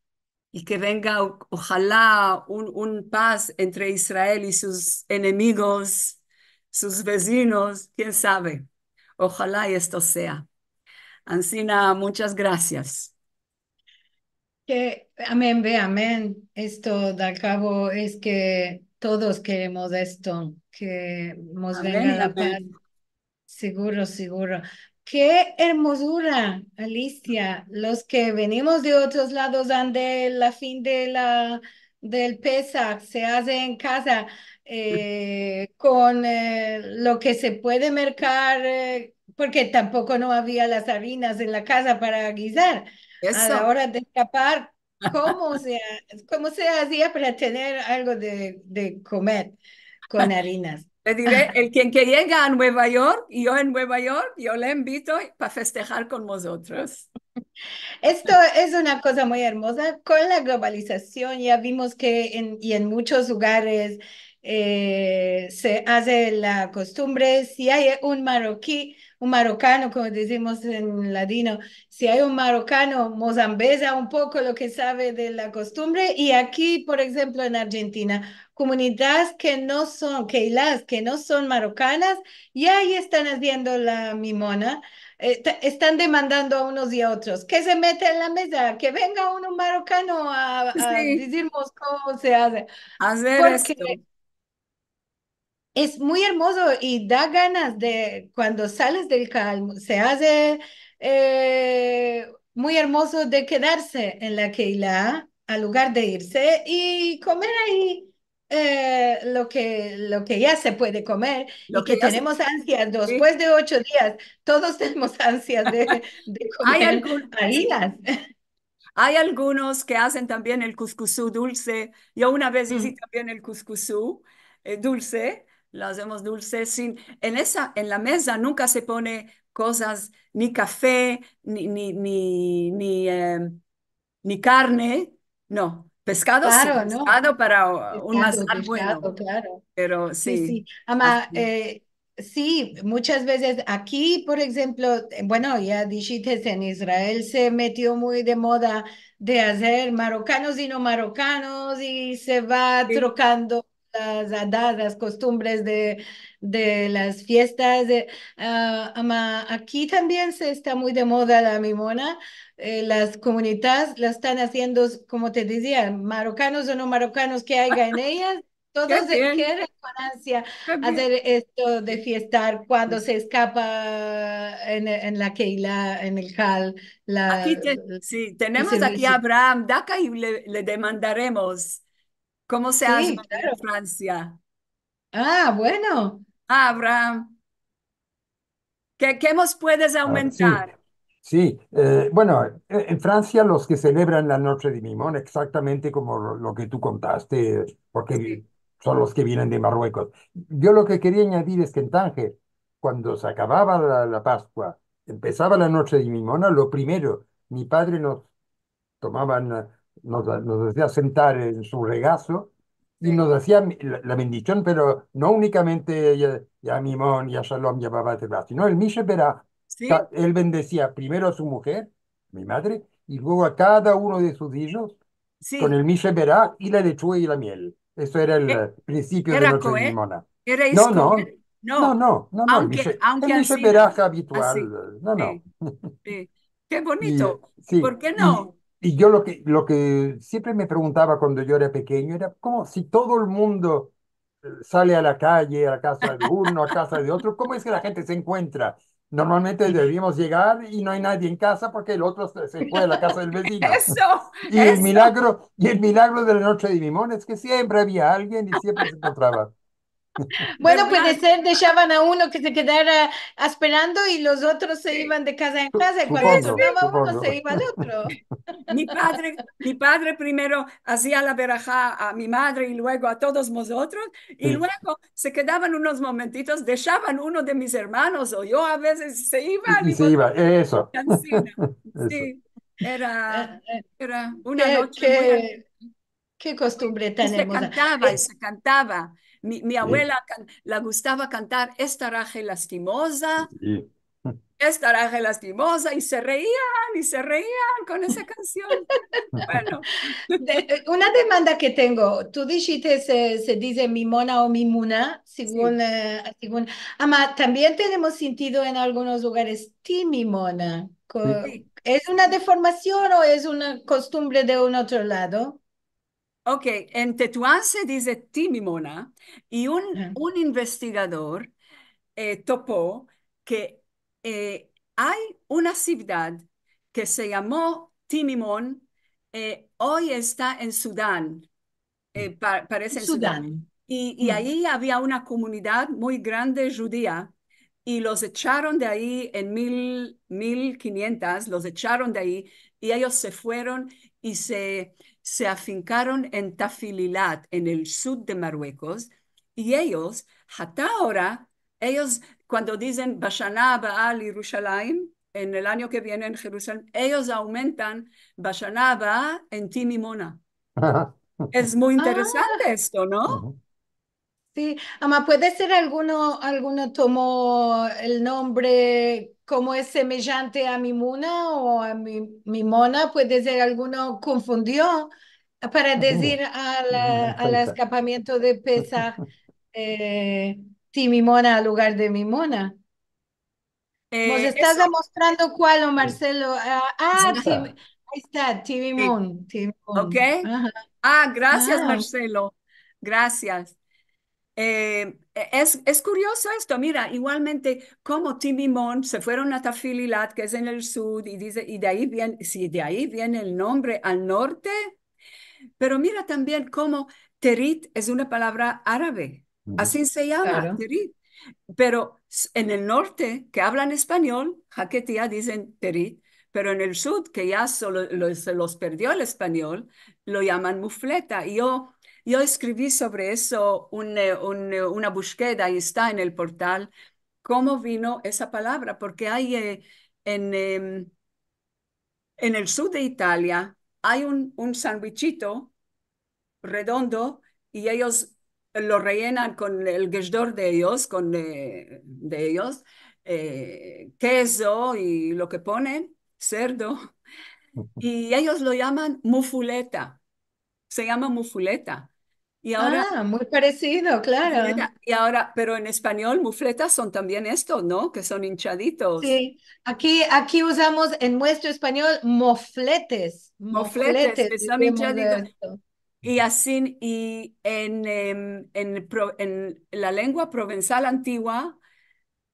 y que venga, ojalá, un, un, paz entre Israel y sus enemigos, sus vecinos, quién sabe. Ojalá esto sea. Ancina, muchas gracias. Que, amén, ve, amén. Esto de cabo es que todos queremos esto, que nos venga la paz. Seguro, seguro. Qué hermosura, Alicia. Los que venimos de otros lados, donde la fin de la, del Pesach se hace en casa eh, con eh, lo que se puede mercar, eh, porque tampoco no había las harinas en la casa para guisar. A la hora de escapar, ¿cómo se, cómo se hacía para tener algo de, de comer con harinas? Le diré, *laughs* el quien que llega a Nueva York, yo en Nueva York, yo le invito para festejar con vosotros. Esto es una cosa muy hermosa. Con la globalización ya vimos que en, y en muchos lugares eh, se hace la costumbre, si hay un marroquí, un marocano, como decimos en ladino, si hay un marocano, mozambesa un poco lo que sabe de la costumbre, y aquí, por ejemplo, en Argentina, comunidades que no son, que que no son marocanas, y ahí están haciendo la mimona, eh, están demandando a unos y a otros, que se mete en la mesa, que venga uno marocano a, decirnos cómo se hace. Hacer esto. Es muy hermoso y da ganas de cuando sales del calmo, se hace eh, muy hermoso de quedarse en la Keila, al lugar de irse y comer ahí eh, lo, que, lo que ya se puede comer lo que, tenemos ansias después de ocho días. Todos *laughs* tenemos ansias de, *laughs* comer Hay Hay algunos que hacen también el cuscusú dulce. Yo una vez mm. hice también el cuscusú eh, dulce. Lo hacemos dulce sin... En, esa, en la mesa nunca se pone cosas, ni café, ni, ni, ni, ni, eh, ni carne. No, Pescado, claro, ¿no? pescado para un pescado, bueno. Claro. Pero sí. Sí, sí. Ama, eh, sí, muchas veces aquí, por ejemplo, bueno, ya dijiste, en Israel se metió muy de moda de hacer marrocanos y no marrocanos y se va trocando las adadas, costumbres de, de las fiestas. Ah, ama, aquí también se está muy de moda la mimona, eh, las comunidades las están haciendo, como te decía, marrocanos o no marrocanos que haya en ellas. *laughs* Todos quieren con hacer esto de fiestar cuando se escapa en, en la Keila, en el Hal. La, sí, tenemos aquí a Abraham Daca y le, demandaremos cómo se hace Francia. Ah, bueno. Ah, Abraham. ¿Qué, qué nos puedes ah, aumentar? Sí, eh, bueno, e-, en Francia los que celebran la noche de Mimón, exactamente como lo, que tú contaste, porque son los que vienen de Marruecos. Yo lo que quería añadir es que en Tánger, cuando se acababa la, Pascua, empezaba la noche de mimón lo primero, mi padre nos tomaba eh, nos, hacía sentar en su regazo y nos hacía la, bendición, pero no únicamente ya, ya Mimón, ya Shalom, ya Babat, sino el verá él bendecía primero a su mujer, mi madre, y luego a cada uno de sus hijos con el misheberá y la lechuga y la miel. Eso era el e, principio de noche limona. no, no, no, no, no, no, aunque, el, aunque así, habitual. No, no. Qué bonito. ¿Por qué no? Y, yo lo que, lo que siempre me preguntaba cuando yo era pequeño era cómo si todo el mundo eh, sale a la calle, a casa de uno, a casa de otro, ¿cómo es que la gente se encuentra? Normalmente debíamos llegar y no hay nadie en casa porque el otro se fue a la casa del vecino. y el milagro, y el milagro de la noche de Mimón es que siempre había alguien y siempre se encontraba. *laughs* Bueno, puede ser, dejaban a uno que se quedara esperando y los otros se iban de casa en casa. Cuando uno, se iba el otro. *laughs* Mi padre, mi padre primero hacía la verajá a mi madre y luego a todos nosotros, y luego se quedaban unos momentitos, dejaban uno de mis hermanos o yo a veces se iban Y, se iba, *laughs* eso. Sí, Era, ah, ah. una noche. Qué, qué costumbre tan hermosa. Eh, se cantaba, y se cantaba. Mi, abuela la gustaba cantar esta lastimosa, Estaraje esta lastimosa, y se reían, y se reían con esa canción. *laughs* bueno. Eh, una demanda que tengo, tú dijiste, se, se dice mimona o mimuna, según, eh, según... Ama, también tenemos sentido en algunos lugares, ti mimona. ¿Es una deformación o es una costumbre de un otro lado? Ok, en Tetuán se dice Timimona y un, un investigador eh, topó que eh, hay una ciudad que se llamó Timimón, eh, hoy está en Sudán, mm. parece en Sudán. Y, y mm. ahí había una comunidad muy grande judía y los echaron de ahí en mil, 1500, los echaron de ahí y ellos se fueron y se se afincaron en Tafililat, en el sur de Marruecos, y ellos, hasta ahora, ellos cuando dicen bashanaba al Yerushalayim, en el año que viene en Jerusalén, ellos aumentan bashanaba en Timimona. *laughs* es muy ah. interesante esto, ¿no? Sí, ama, puede ser alguno, alguno tomó el nombre como es semejante a Mimuna o a mi, Mimona, puede ser alguno confundió para uh, decir al, al escapamiento de pesa Timimona *laughs* eh, al lugar de Mimona. Nos eh, estás demostrando cuál, Marcelo. Ah, ah, ahí está, Timimon. Ok. Ah, gracias, ah. Marcelo. Gracias. Eh, e, es, es, curioso esto, mira, igualmente como Timimón se fueron a Tafililat, que es en el sur, y, dice, y de, ahí viene, si de ahí viene el nombre al norte, pero mira también cómo Terit es una palabra árabe, así se llama Terit, pero en el norte que hablan español, jaquetía dicen Terit, pero en el sur que ya solo, los, los perdió el español, lo llaman mufleta. Y yo yo escribí sobre eso eh, eh, una búsqueda y está en el portal, cómo vino esa palabra, porque hay eh, en, em, en el sur de Italia, hay un, un sandwichito redondo y ellos lo rellenan con el gestor de ellos, con de ellos, queso y lo que ponen, cerdo, y ellos lo llaman mufuleta, se llama mufuleta. Y ahora, ah, muy parecido, claro. y ahora, pero en español, mufletas son también esto, ¿no? Que son hinchaditos. Sí, aquí, aquí usamos en nuestro español mofletes. Mofletes, hinchaditos. Y así, y en, em, en, la lengua provenzal antigua,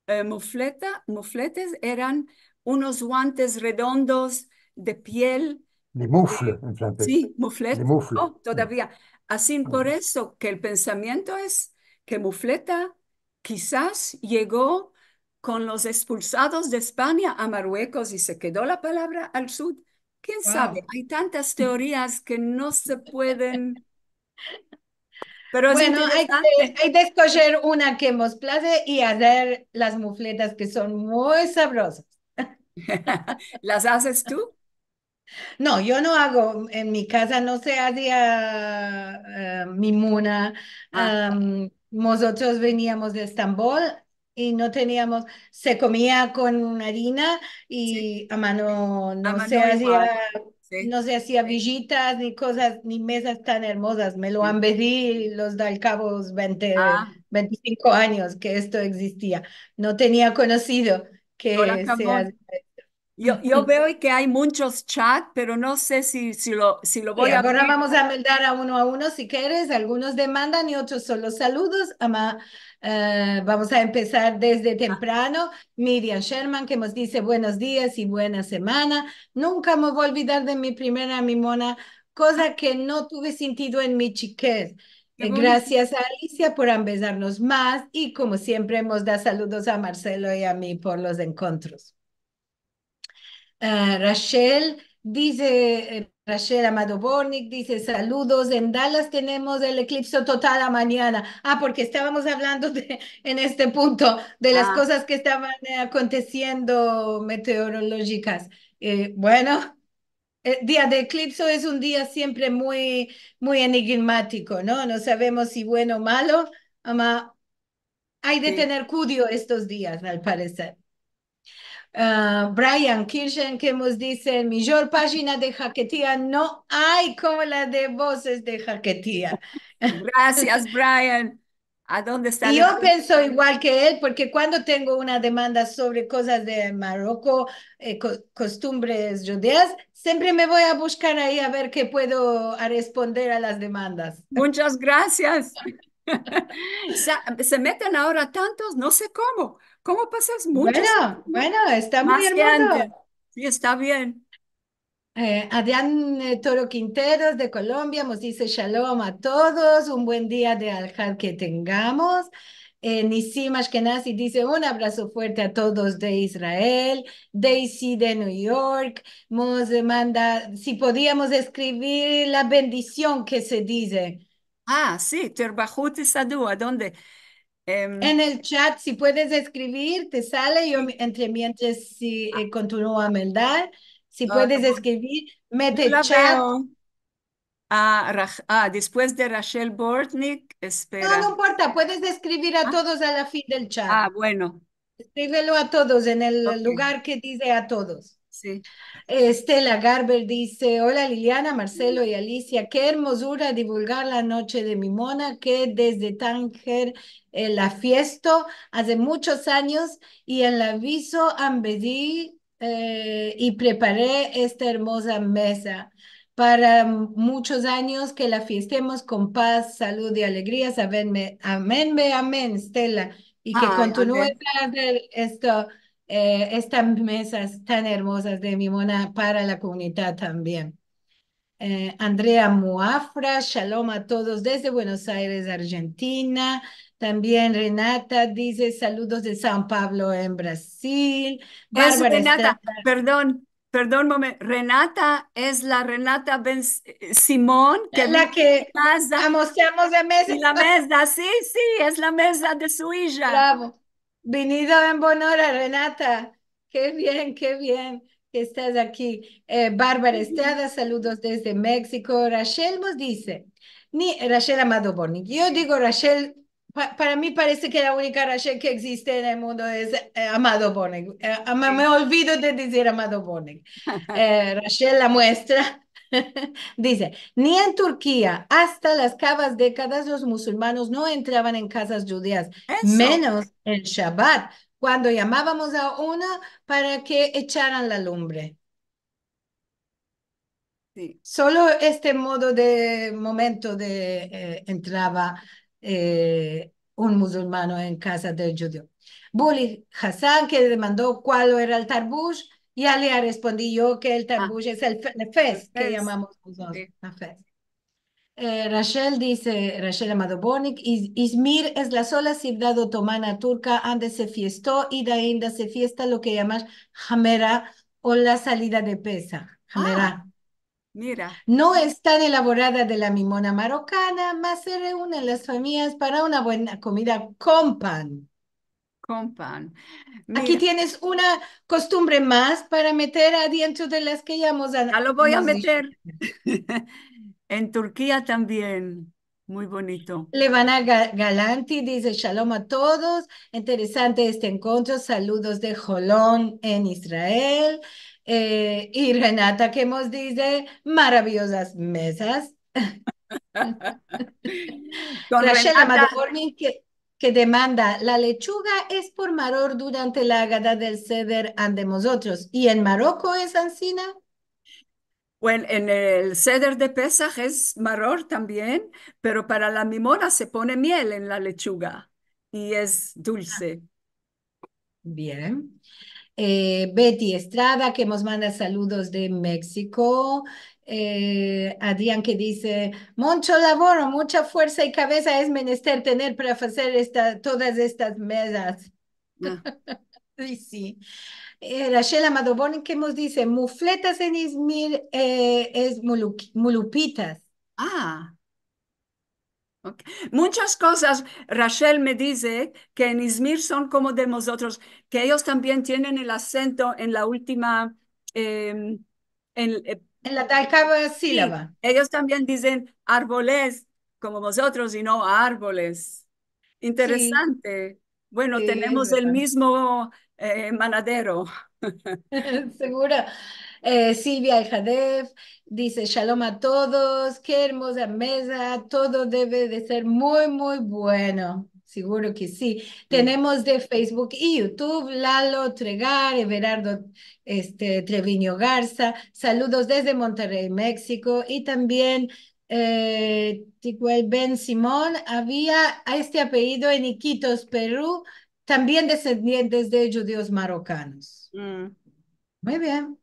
eh, mufleta, mufletes eran unos guantes redondos de piel. De mufle, en francés. Sí, muflet. De mufle. Oh, todavía. Así por eso que el pensamiento es que Mufleta quizás llegó con los expulsados de España a Marruecos y se quedó la palabra al sur. ¿Quién sabe? Hay tantas *laughs* teorías que no se pueden... Pero bueno, hay que, hay escoger una que nos place y hacer las mufletas que son muy sabrosas. *laughs* ¿Las haces tú? No, yo no hago, en mi casa no se hacía ah, ah, mimuna. Ah. nosotros veníamos de Estambul y no teníamos, se comía con harina y a mano no se hacía, no se hacía villitas ni cosas, ni mesas tan hermosas. Me lo han pedido los del cabo 20, 25 años que esto existía. No tenía conocido que se hacía. Yo, veo que hay muchos chats, pero no sé si, si, lo, si lo voy a a... Ahora vamos a mandar a uno a uno si quieres. Algunos demandan y otros son los saludos. Eh, vamos a empezar desde ah. temprano. Miriam Sherman que nos dice buenos días y buena semana. Nunca me voy a olvidar de mi primera mimona, cosa ah. que no tuve sentido en mi chiquez. Gracias a Alicia por empezarnos más y como siempre hemos dado saludos a Marcelo y a mí por los encuentros. Ah, Rachel dice, eh, Rachel Amado Bornik dice, saludos, en Dallas tenemos el eclipse total a mañana. Ah, porque estábamos hablando de, en este punto de las ah. cosas que estaban eh, aconteciendo meteorológicas. Eh, bueno, el día de eclipse es un día siempre muy, muy enigmático, ¿no? No sabemos si bueno o malo. Ama, hay de tener cuidado estos días, al parecer. Ah, Brian Kirchen, que nos dice, mejor página de jaquetía no hay cola de voces de jaquetía. Gracias, *laughs* Brian. ¿A dónde está? yo pienso igual que él, porque cuando tengo una demanda sobre cosas de Marruecos, eh, costumbres judías, siempre me voy a buscar ahí a ver qué puedo responder a las demandas. Muchas gracias. *laughs* *laughs* se meten ahora tantos, no sé cómo. ¿Cómo pasas mucho? Bueno, bueno, está muy hermoso. Sí, está bien. Eh, Adrián eh, Toro Quinteros de Colombia nos dice shalom a todos, un buen día de aljar que tengamos. Eh, Nisim Ashkenazi dice un abrazo fuerte a todos de Israel, Daisy de New York, nos manda si podíamos escribir la bendición que se dice. Ah, sí, Terbajut sadu, ¿a dónde? Em, en el chat, si puedes escribir, te sale yo entre mientras si ah. eh, continúo a mandar. Si ah, puedes escribir, mete chat. Ah, ah, después de Rachel Bortnick, espera. No, no importa, puedes escribir a todos a la fin del chat. Ah, bueno. Escríbelo a todos en el lugar que dice a todos. Sí. Estela Garber dice, hola Liliana, Marcelo y Alicia, qué hermosura divulgar la noche de mi mona, que desde Tánger eh, la fiesto hace muchos años y en aviso ambedí eh, y preparé esta hermosa mesa para muchos años que la fiestemos con paz, salud y alegría. Amén, amén, amén, Estela. Y que continúe esto eh, estas mesas tan hermosas de Mimona para la comunidad también. Eh, Andrea Muafra, shalom a todos desde Buenos Aires, Argentina. También Renata dice saludos de San Pablo en Brasil. Renata, perdón, perdón, Renata es la Renata Simón. Que es la que la mesa. la mesa, sí, sí, es la mesa de su hija. Bravo. Venido en Bonora, Renata. Qué bien, qué bien que estás aquí. Eh, Bárbara Estrada, saludos desde México. Rachel nos dice, ni Rachel Amado Bornik. Yo digo Rachel, para mí parece que la única Rachel que existe en el mundo es eh, Amado Bornik. Eh, ah, me, olvido de decir Amado Bornik. *laughs* Rachel la muestra. *laughs* Dice, ni en Turquía, hasta las cavas décadas los musulmanos no entraban en casas judías, menos en Shabbat, cuando llamábamos a una para que echaran la lumbre. Solo este modo de momento de eh, entraba eh, un musulmano en casa del judío. Bully Hassan, que demandó cuál era el tarbush, y le respondí yo que el ah. tabuche es el, fes, que llamamos eh, Rachel dice, Rachel Bonic, Izmir es la sola ciudad otomana turca donde se fiestó y de ahí se fiesta lo que llamas jamera o la salida de pesa. Hamera. Ah, mira. No es tan elaborada de la mimona marocana, más se reúnen las familias para una buena comida con pan Aquí tienes una costumbre más para meter adentro de las que ya hemos... Ya lo voy a meter. *laughs* en Turquía también. Muy bonito. Levana Galanti dice shalom a todos. Interesante este encuentro. Saludos de Jolón en Israel. Eh, y Renata que nos dice maravillosas mesas. *laughs* Con que demanda, la lechuga es por Maror durante la agada del ceder andemos nosotros ¿Y en Marocco es Ancina? Bueno, en el ceder de Pesaj es Maror también, pero para la mimona se pone miel en la lechuga y es dulce. Bien. Eh, Betty Estrada, que nos manda saludos de México eh, Adrián que dice, mucho labor, mucha fuerza y cabeza es menester tener para hacer esta, todas estas mesas. Ah. *laughs* sí, sí. Eh, Rachel Amadobón que nos dice, mufletas en Izmir eh, es mulupitas. Ah. Muchas cosas, Rachel me dice que en Izmir son como de nosotros, que ellos también tienen el acento en la última, em, en, eh, la sílaba. ellos también dicen árboles, como vosotros, y no árboles. Interesante. Bueno, tenemos el mismo eh, manadero. *laughs* Seguro. Eh, Silvia Jadef dice shalom a todos, qué hermosa mesa, todo debe de ser muy, muy bueno. Seguro que sí. Tenemos de Facebook y YouTube, Lalo Tregar, Everardo este, Treviño Garza. Saludos desde Monterrey, México. Y también eh, Ben Simón. Había este apellido en Iquitos, Perú, también descendientes de judíos marrocanos. Mm. Muy bien.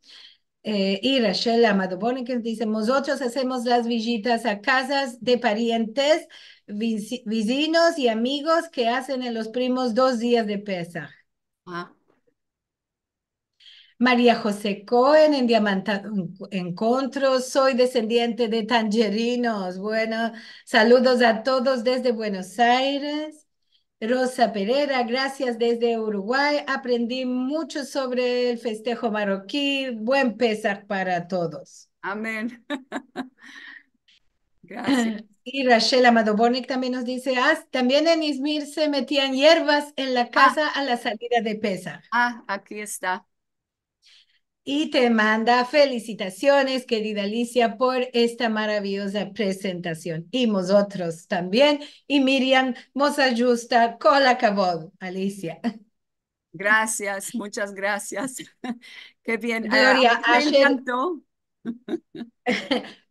Eh, y Rachel Amadobonic dice, nosotros hacemos las visitas a casas de parientes, vecinos y amigos que hacen en los primos dos días de pesar ah. María José Cohen en Diamanta Encontro. Soy descendiente de tangerinos. Bueno, saludos a todos desde Buenos Aires. Rosa Pereira, gracias desde Uruguay. Aprendí mucho sobre el festejo marroquí. Buen pesar para todos. Amén. *laughs* gracias. *laughs* Y Rachel Amadobornik también nos dice, ah, también en Izmir se metían hierbas en la ah. casa a la salida de pesar. Ah, aquí está y te manda felicitaciones, querida Alicia, por esta maravillosa presentación. Y nosotros también. Y Miriam Mosa Justa con la Alicia. Gracias, muchas gracias. *laughs* Qué bien. Gloria ah,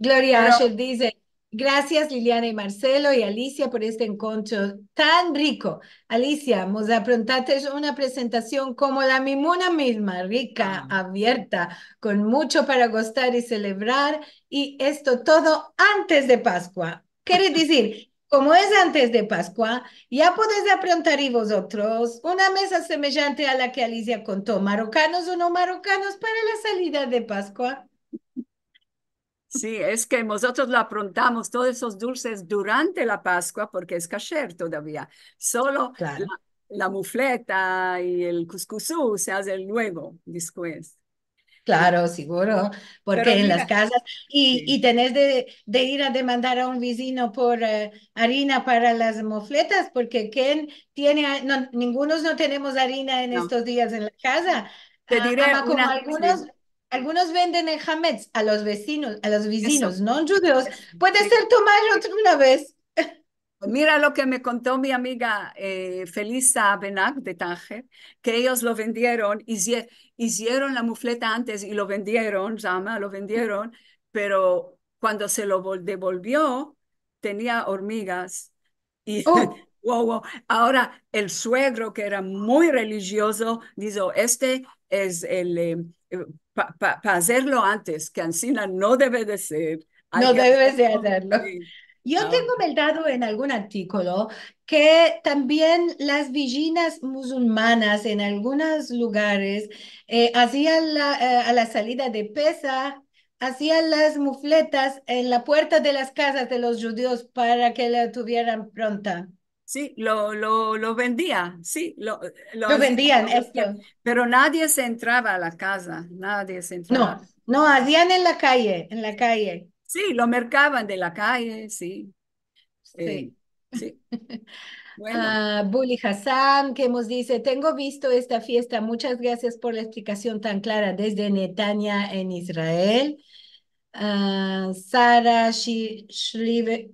Gloria *laughs* *laughs* dice, Gracias Liliana y Marcelo y Alicia por este encuentro tan rico. Alicia, nos aprontaste una presentación como la mimuna misma, rica, ah. abierta, con mucho para gustar y celebrar, y esto todo antes de Pascua. Quiere *laughs* decir, como es antes de Pascua, ya podéis aprontar y vosotros una mesa semejante a la que Alicia contó, marrocanos o no marrocanos, para la salida de Pascua. Sí, es que nosotros la aprontamos todos esos dulces durante la Pascua porque es cacher todavía. Solo la, la, mufleta y el cuscusú se hace luego, después. Claro, seguro, porque en las casas y, y tenés de, de, ir a demandar a un vecino por eh, harina para las mofletas, porque ¿quién tiene? No, ningunos no tenemos harina en estos días en la casa. Te ah, diré, como algunos, algunos venden el Hametz a los vecinos, a los vecinos no judíos. Puede ser tomarlo una vez. Pues mira lo que me contó mi amiga eh, Felisa Benak de Tánger, que ellos lo vendieron, hicieron la mufleta antes y lo vendieron, llama, lo vendieron, pero cuando se lo devolvió tenía hormigas y *laughs* oh. wow, Ahora el suegro que era muy religioso dijo, este es el eh, eh, para hacerlo antes, que Ancina no debe de ser. No debes de hacerlo. Yo ah, tengo meldado en algún artículo que también las villinas musulmanas en algunos lugares eh, hacían la, eh, a la salida de pesa, hacían las mufletas en la puerta de las casas de los judíos para que la tuvieran pronta. Sí, lo, lo, vendía, sí, lo, lo, vendían. Esto. Pero nadie se entraba a la casa, nadie se entraba. No, no, hacían en la calle, en la calle. Sí, lo mercaban de la calle, sí. Sí. Eh, sí. *laughs* Bueno. Ah, Bully Hassan, que nos dice, tengo visto esta fiesta, muchas gracias por la explicación tan clara desde Netanya en Israel. Ah, Sara Shire,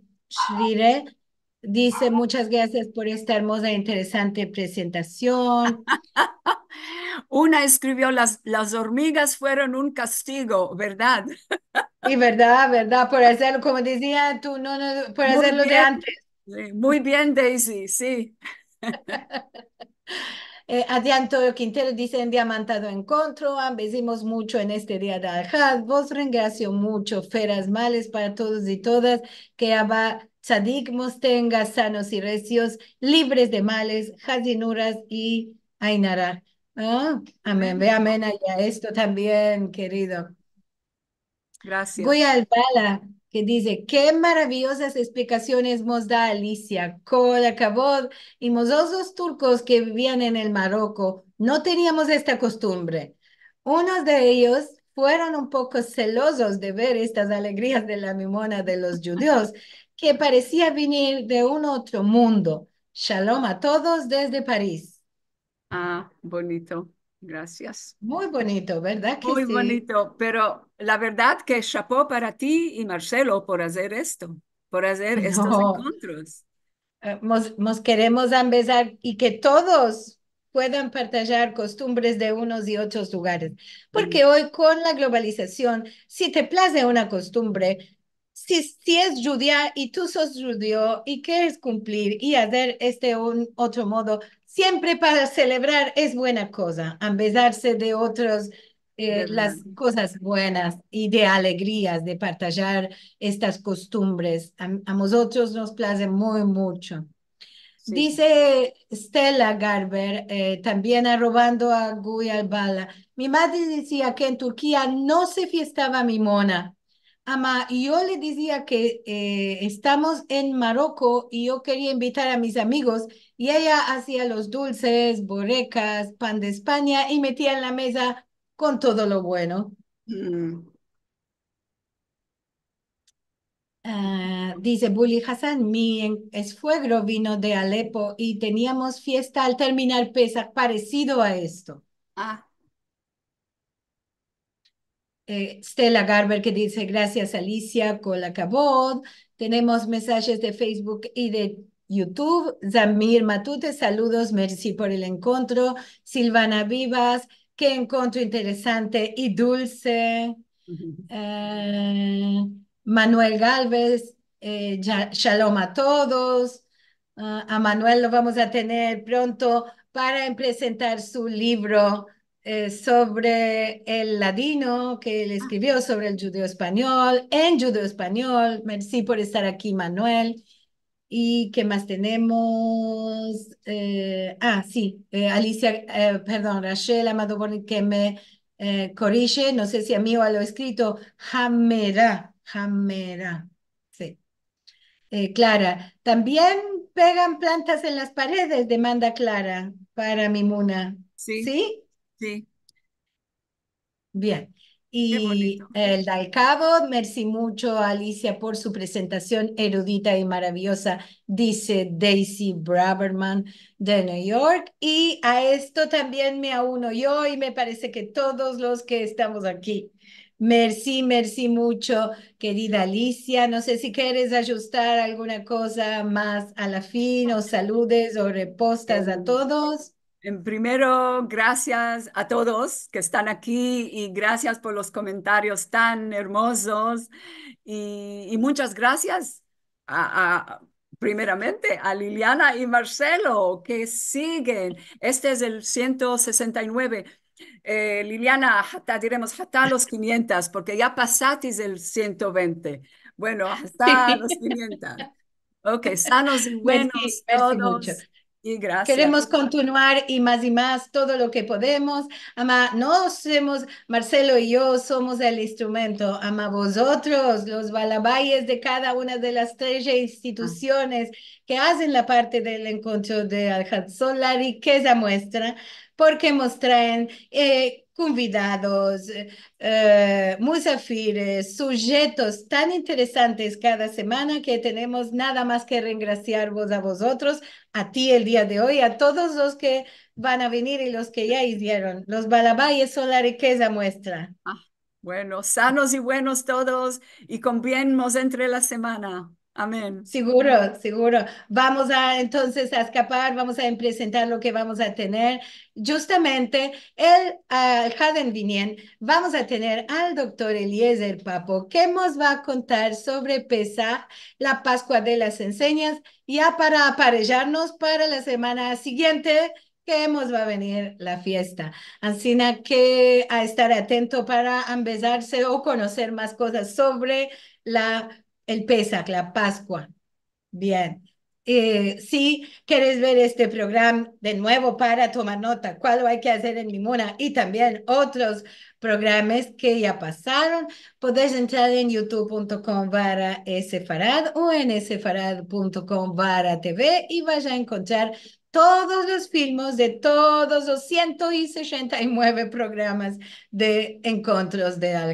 Dice muchas gracias por esta hermosa e interesante presentación. *laughs* Una escribió, las, las hormigas fueron un castigo, ¿verdad? Y *laughs* verdad, verdad, por hacerlo, como decía tú, no, no, por hacerlo de antes. muy bien, Daisy, sí. *laughs* eh, Antonio Quintero dice en Diamantado Encontro, bendecimos mucho en este día de Ajad. vos reingracio mucho, feras males para todos y todas, que va Sadigmos tenga sanos y recios, libres de males, jazinuras y ainara. Ah, amén, ve amén a Esto también, querido. Gracias. Voy al Bala, que dice, qué maravillosas explicaciones nos da Alicia. Colacabod y mozosos turcos que vivían en el Marroco no teníamos esta costumbre. Unos de ellos fueron un poco celosos de ver estas alegrías de la mimona de los judíos que parecía venir de un otro mundo. Shalom a todos desde París. Ah, bonito. Gracias. Muy bonito, ¿verdad? Que Muy bonito, pero la verdad que chapó para ti y Marcelo por hacer esto, por hacer *laughs* estos encuentros. Nos, eh, queremos empezar y que todos puedan partajar costumbres de unos y otros lugares. Porque hoy con la globalización, si te place una costumbre, si, es judía y tú sos judío y quieres cumplir y hacer este un otro modo, siempre para celebrar es buena cosa, ambesarse de otros eh, las cosas buenas y de alegrías, de partajar estas costumbres. A, nosotros nos place muy mucho. Dice Stella Garber, eh, también arrobando a Guy Albala mi madre decía que en Turquía no se fiestaba mimona, Ama, yo le decía que eh, estamos en Marocco y yo quería invitar a mis amigos y ella hacía los dulces, borecas, pan de España y metía en la mesa con todo lo bueno. Mm. Ah, dice Bully Hassan, mi esfuegro vino de Alepo y teníamos fiesta al terminar Pesach parecido a esto. Ah. Eh, Stella Garber que dice gracias Alicia Colacabod. Tenemos mensajes de Facebook y de YouTube. Zamir Matute, saludos, merci por el encuentro. Silvana Vivas, qué encuentro interesante y dulce. Eh, Manuel Galvez, eh, shalom a todos. Ah, a Manuel lo vamos a tener pronto para presentar su libro eh, sobre el ladino que él ah. escribió sobre el judío español, en judío español. Merci por estar aquí, Manuel. ¿Y qué más tenemos? Eh, ah, sí, eh, Alicia, perdón, Rachel Amado que me corrige, no sé si a mí o a lo escrito, jamera, jamera. Sí. Clara, también pegan plantas en las paredes, demanda Clara para Mimuna. Sí. ¿Sí? Sí. Bien. Y el al Cabo, merci mucho Alicia por su presentación erudita y maravillosa, dice Daisy Braverman de New York. Y a esto también me auno yo y me parece que todos los que estamos aquí. Merci, merci mucho, querida Alicia. No sé si quieres ajustar alguna cosa más a la fin o saludes o repostas a todos. En primero, gracias a todos que están aquí y gracias por los comentarios tan hermosos y, muchas gracias a, primeramente a Liliana y Marcelo que siguen. Este es el 169. Eh, Liliana, hasta, diremos hasta los 500 porque ya pasatis el 120. Bueno, hasta los 500. Ok, sanos y pues buenos todos. Y gracias. Queremos continuar y más y más todo lo que podemos. Ama, no somos, Marcelo y yo somos el instrumento. Ama vosotros, los balabayes de cada una de las tres instituciones que hacen la parte del encuentro de al y la riqueza muestra, porque nos convidados, eh, musafires, sujetos tan interesantes cada semana que tenemos nada más que vos a vosotros, a ti el día de hoy, a todos los que van a venir y los que ya hicieron. Los balabayes son la riqueza muestra. Ah, bueno, sanos y buenos todos y convienmos entre la semana. Amén. Seguro, seguro. Vamos a entonces a escapar, vamos a presentar lo que vamos a tener. Justamente el uh, ah, jaden Vinien, vamos a tener al doctor Eliezer Papo, que nos va a contar sobre Pesaj, la Pascua de las Enseñas, ya para aparellarnos para la semana siguiente que nos va a venir la fiesta. Así que a estar atento para empezarse o conocer más cosas sobre la el Pesac, la Pascua. Bien. Eh, si quieres ver este programa de nuevo para tomar nota, cuál hay que hacer en Mimuna y también otros programas que ya pasaron, puedes entrar en youtube.com barra sefarad o en sefarad.com barra TV y vas a encontrar todos los filmes de todos los 169 programas de encuentros de al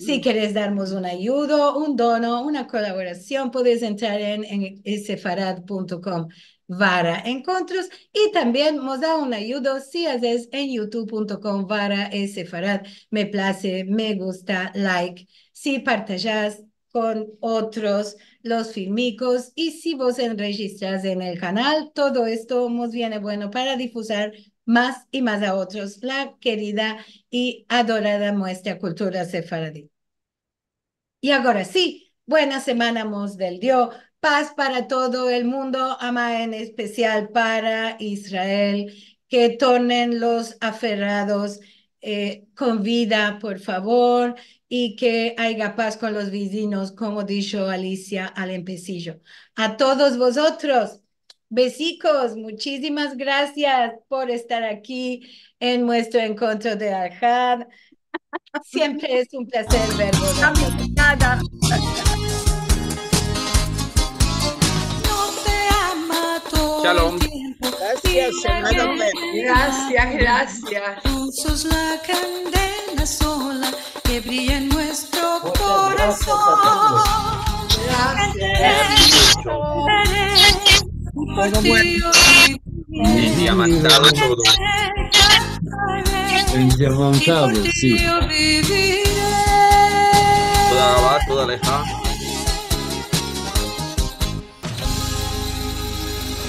si mm. querés darnos un ayudo, un dono, una colaboración, puedes entrar en, esefarad.com, sefarad.com vara encontros y también nos da un ayudo si haces en youtube.com ese sefarad. Me place, me gusta, like. Si partajas con otros los filmicos y si vos enregistras en el canal, todo esto nos viene bueno para difusar más y más a otros la querida y adorada muestra cultura sefaradí. Y ahora sí, buena semana, Mos del Dios. Paz para todo el mundo, ama en especial para Israel, que tornen los aferrados eh, con vida, por favor, y que haya paz con los vecinos, como dijo Alicia al empecillo. A todos vosotros. Besicos, muchísimas gracias por estar aquí en nuestro encuentro de Arjad. Siempre es un placer verlos. Nada. Gracias, hermano. Gracias, gracias. Tú la candela sola que brilla en nuestro corazón. Gracias todo muerto. mi diamantado todo. Diamantado, sí. ¿Todo la va, toda la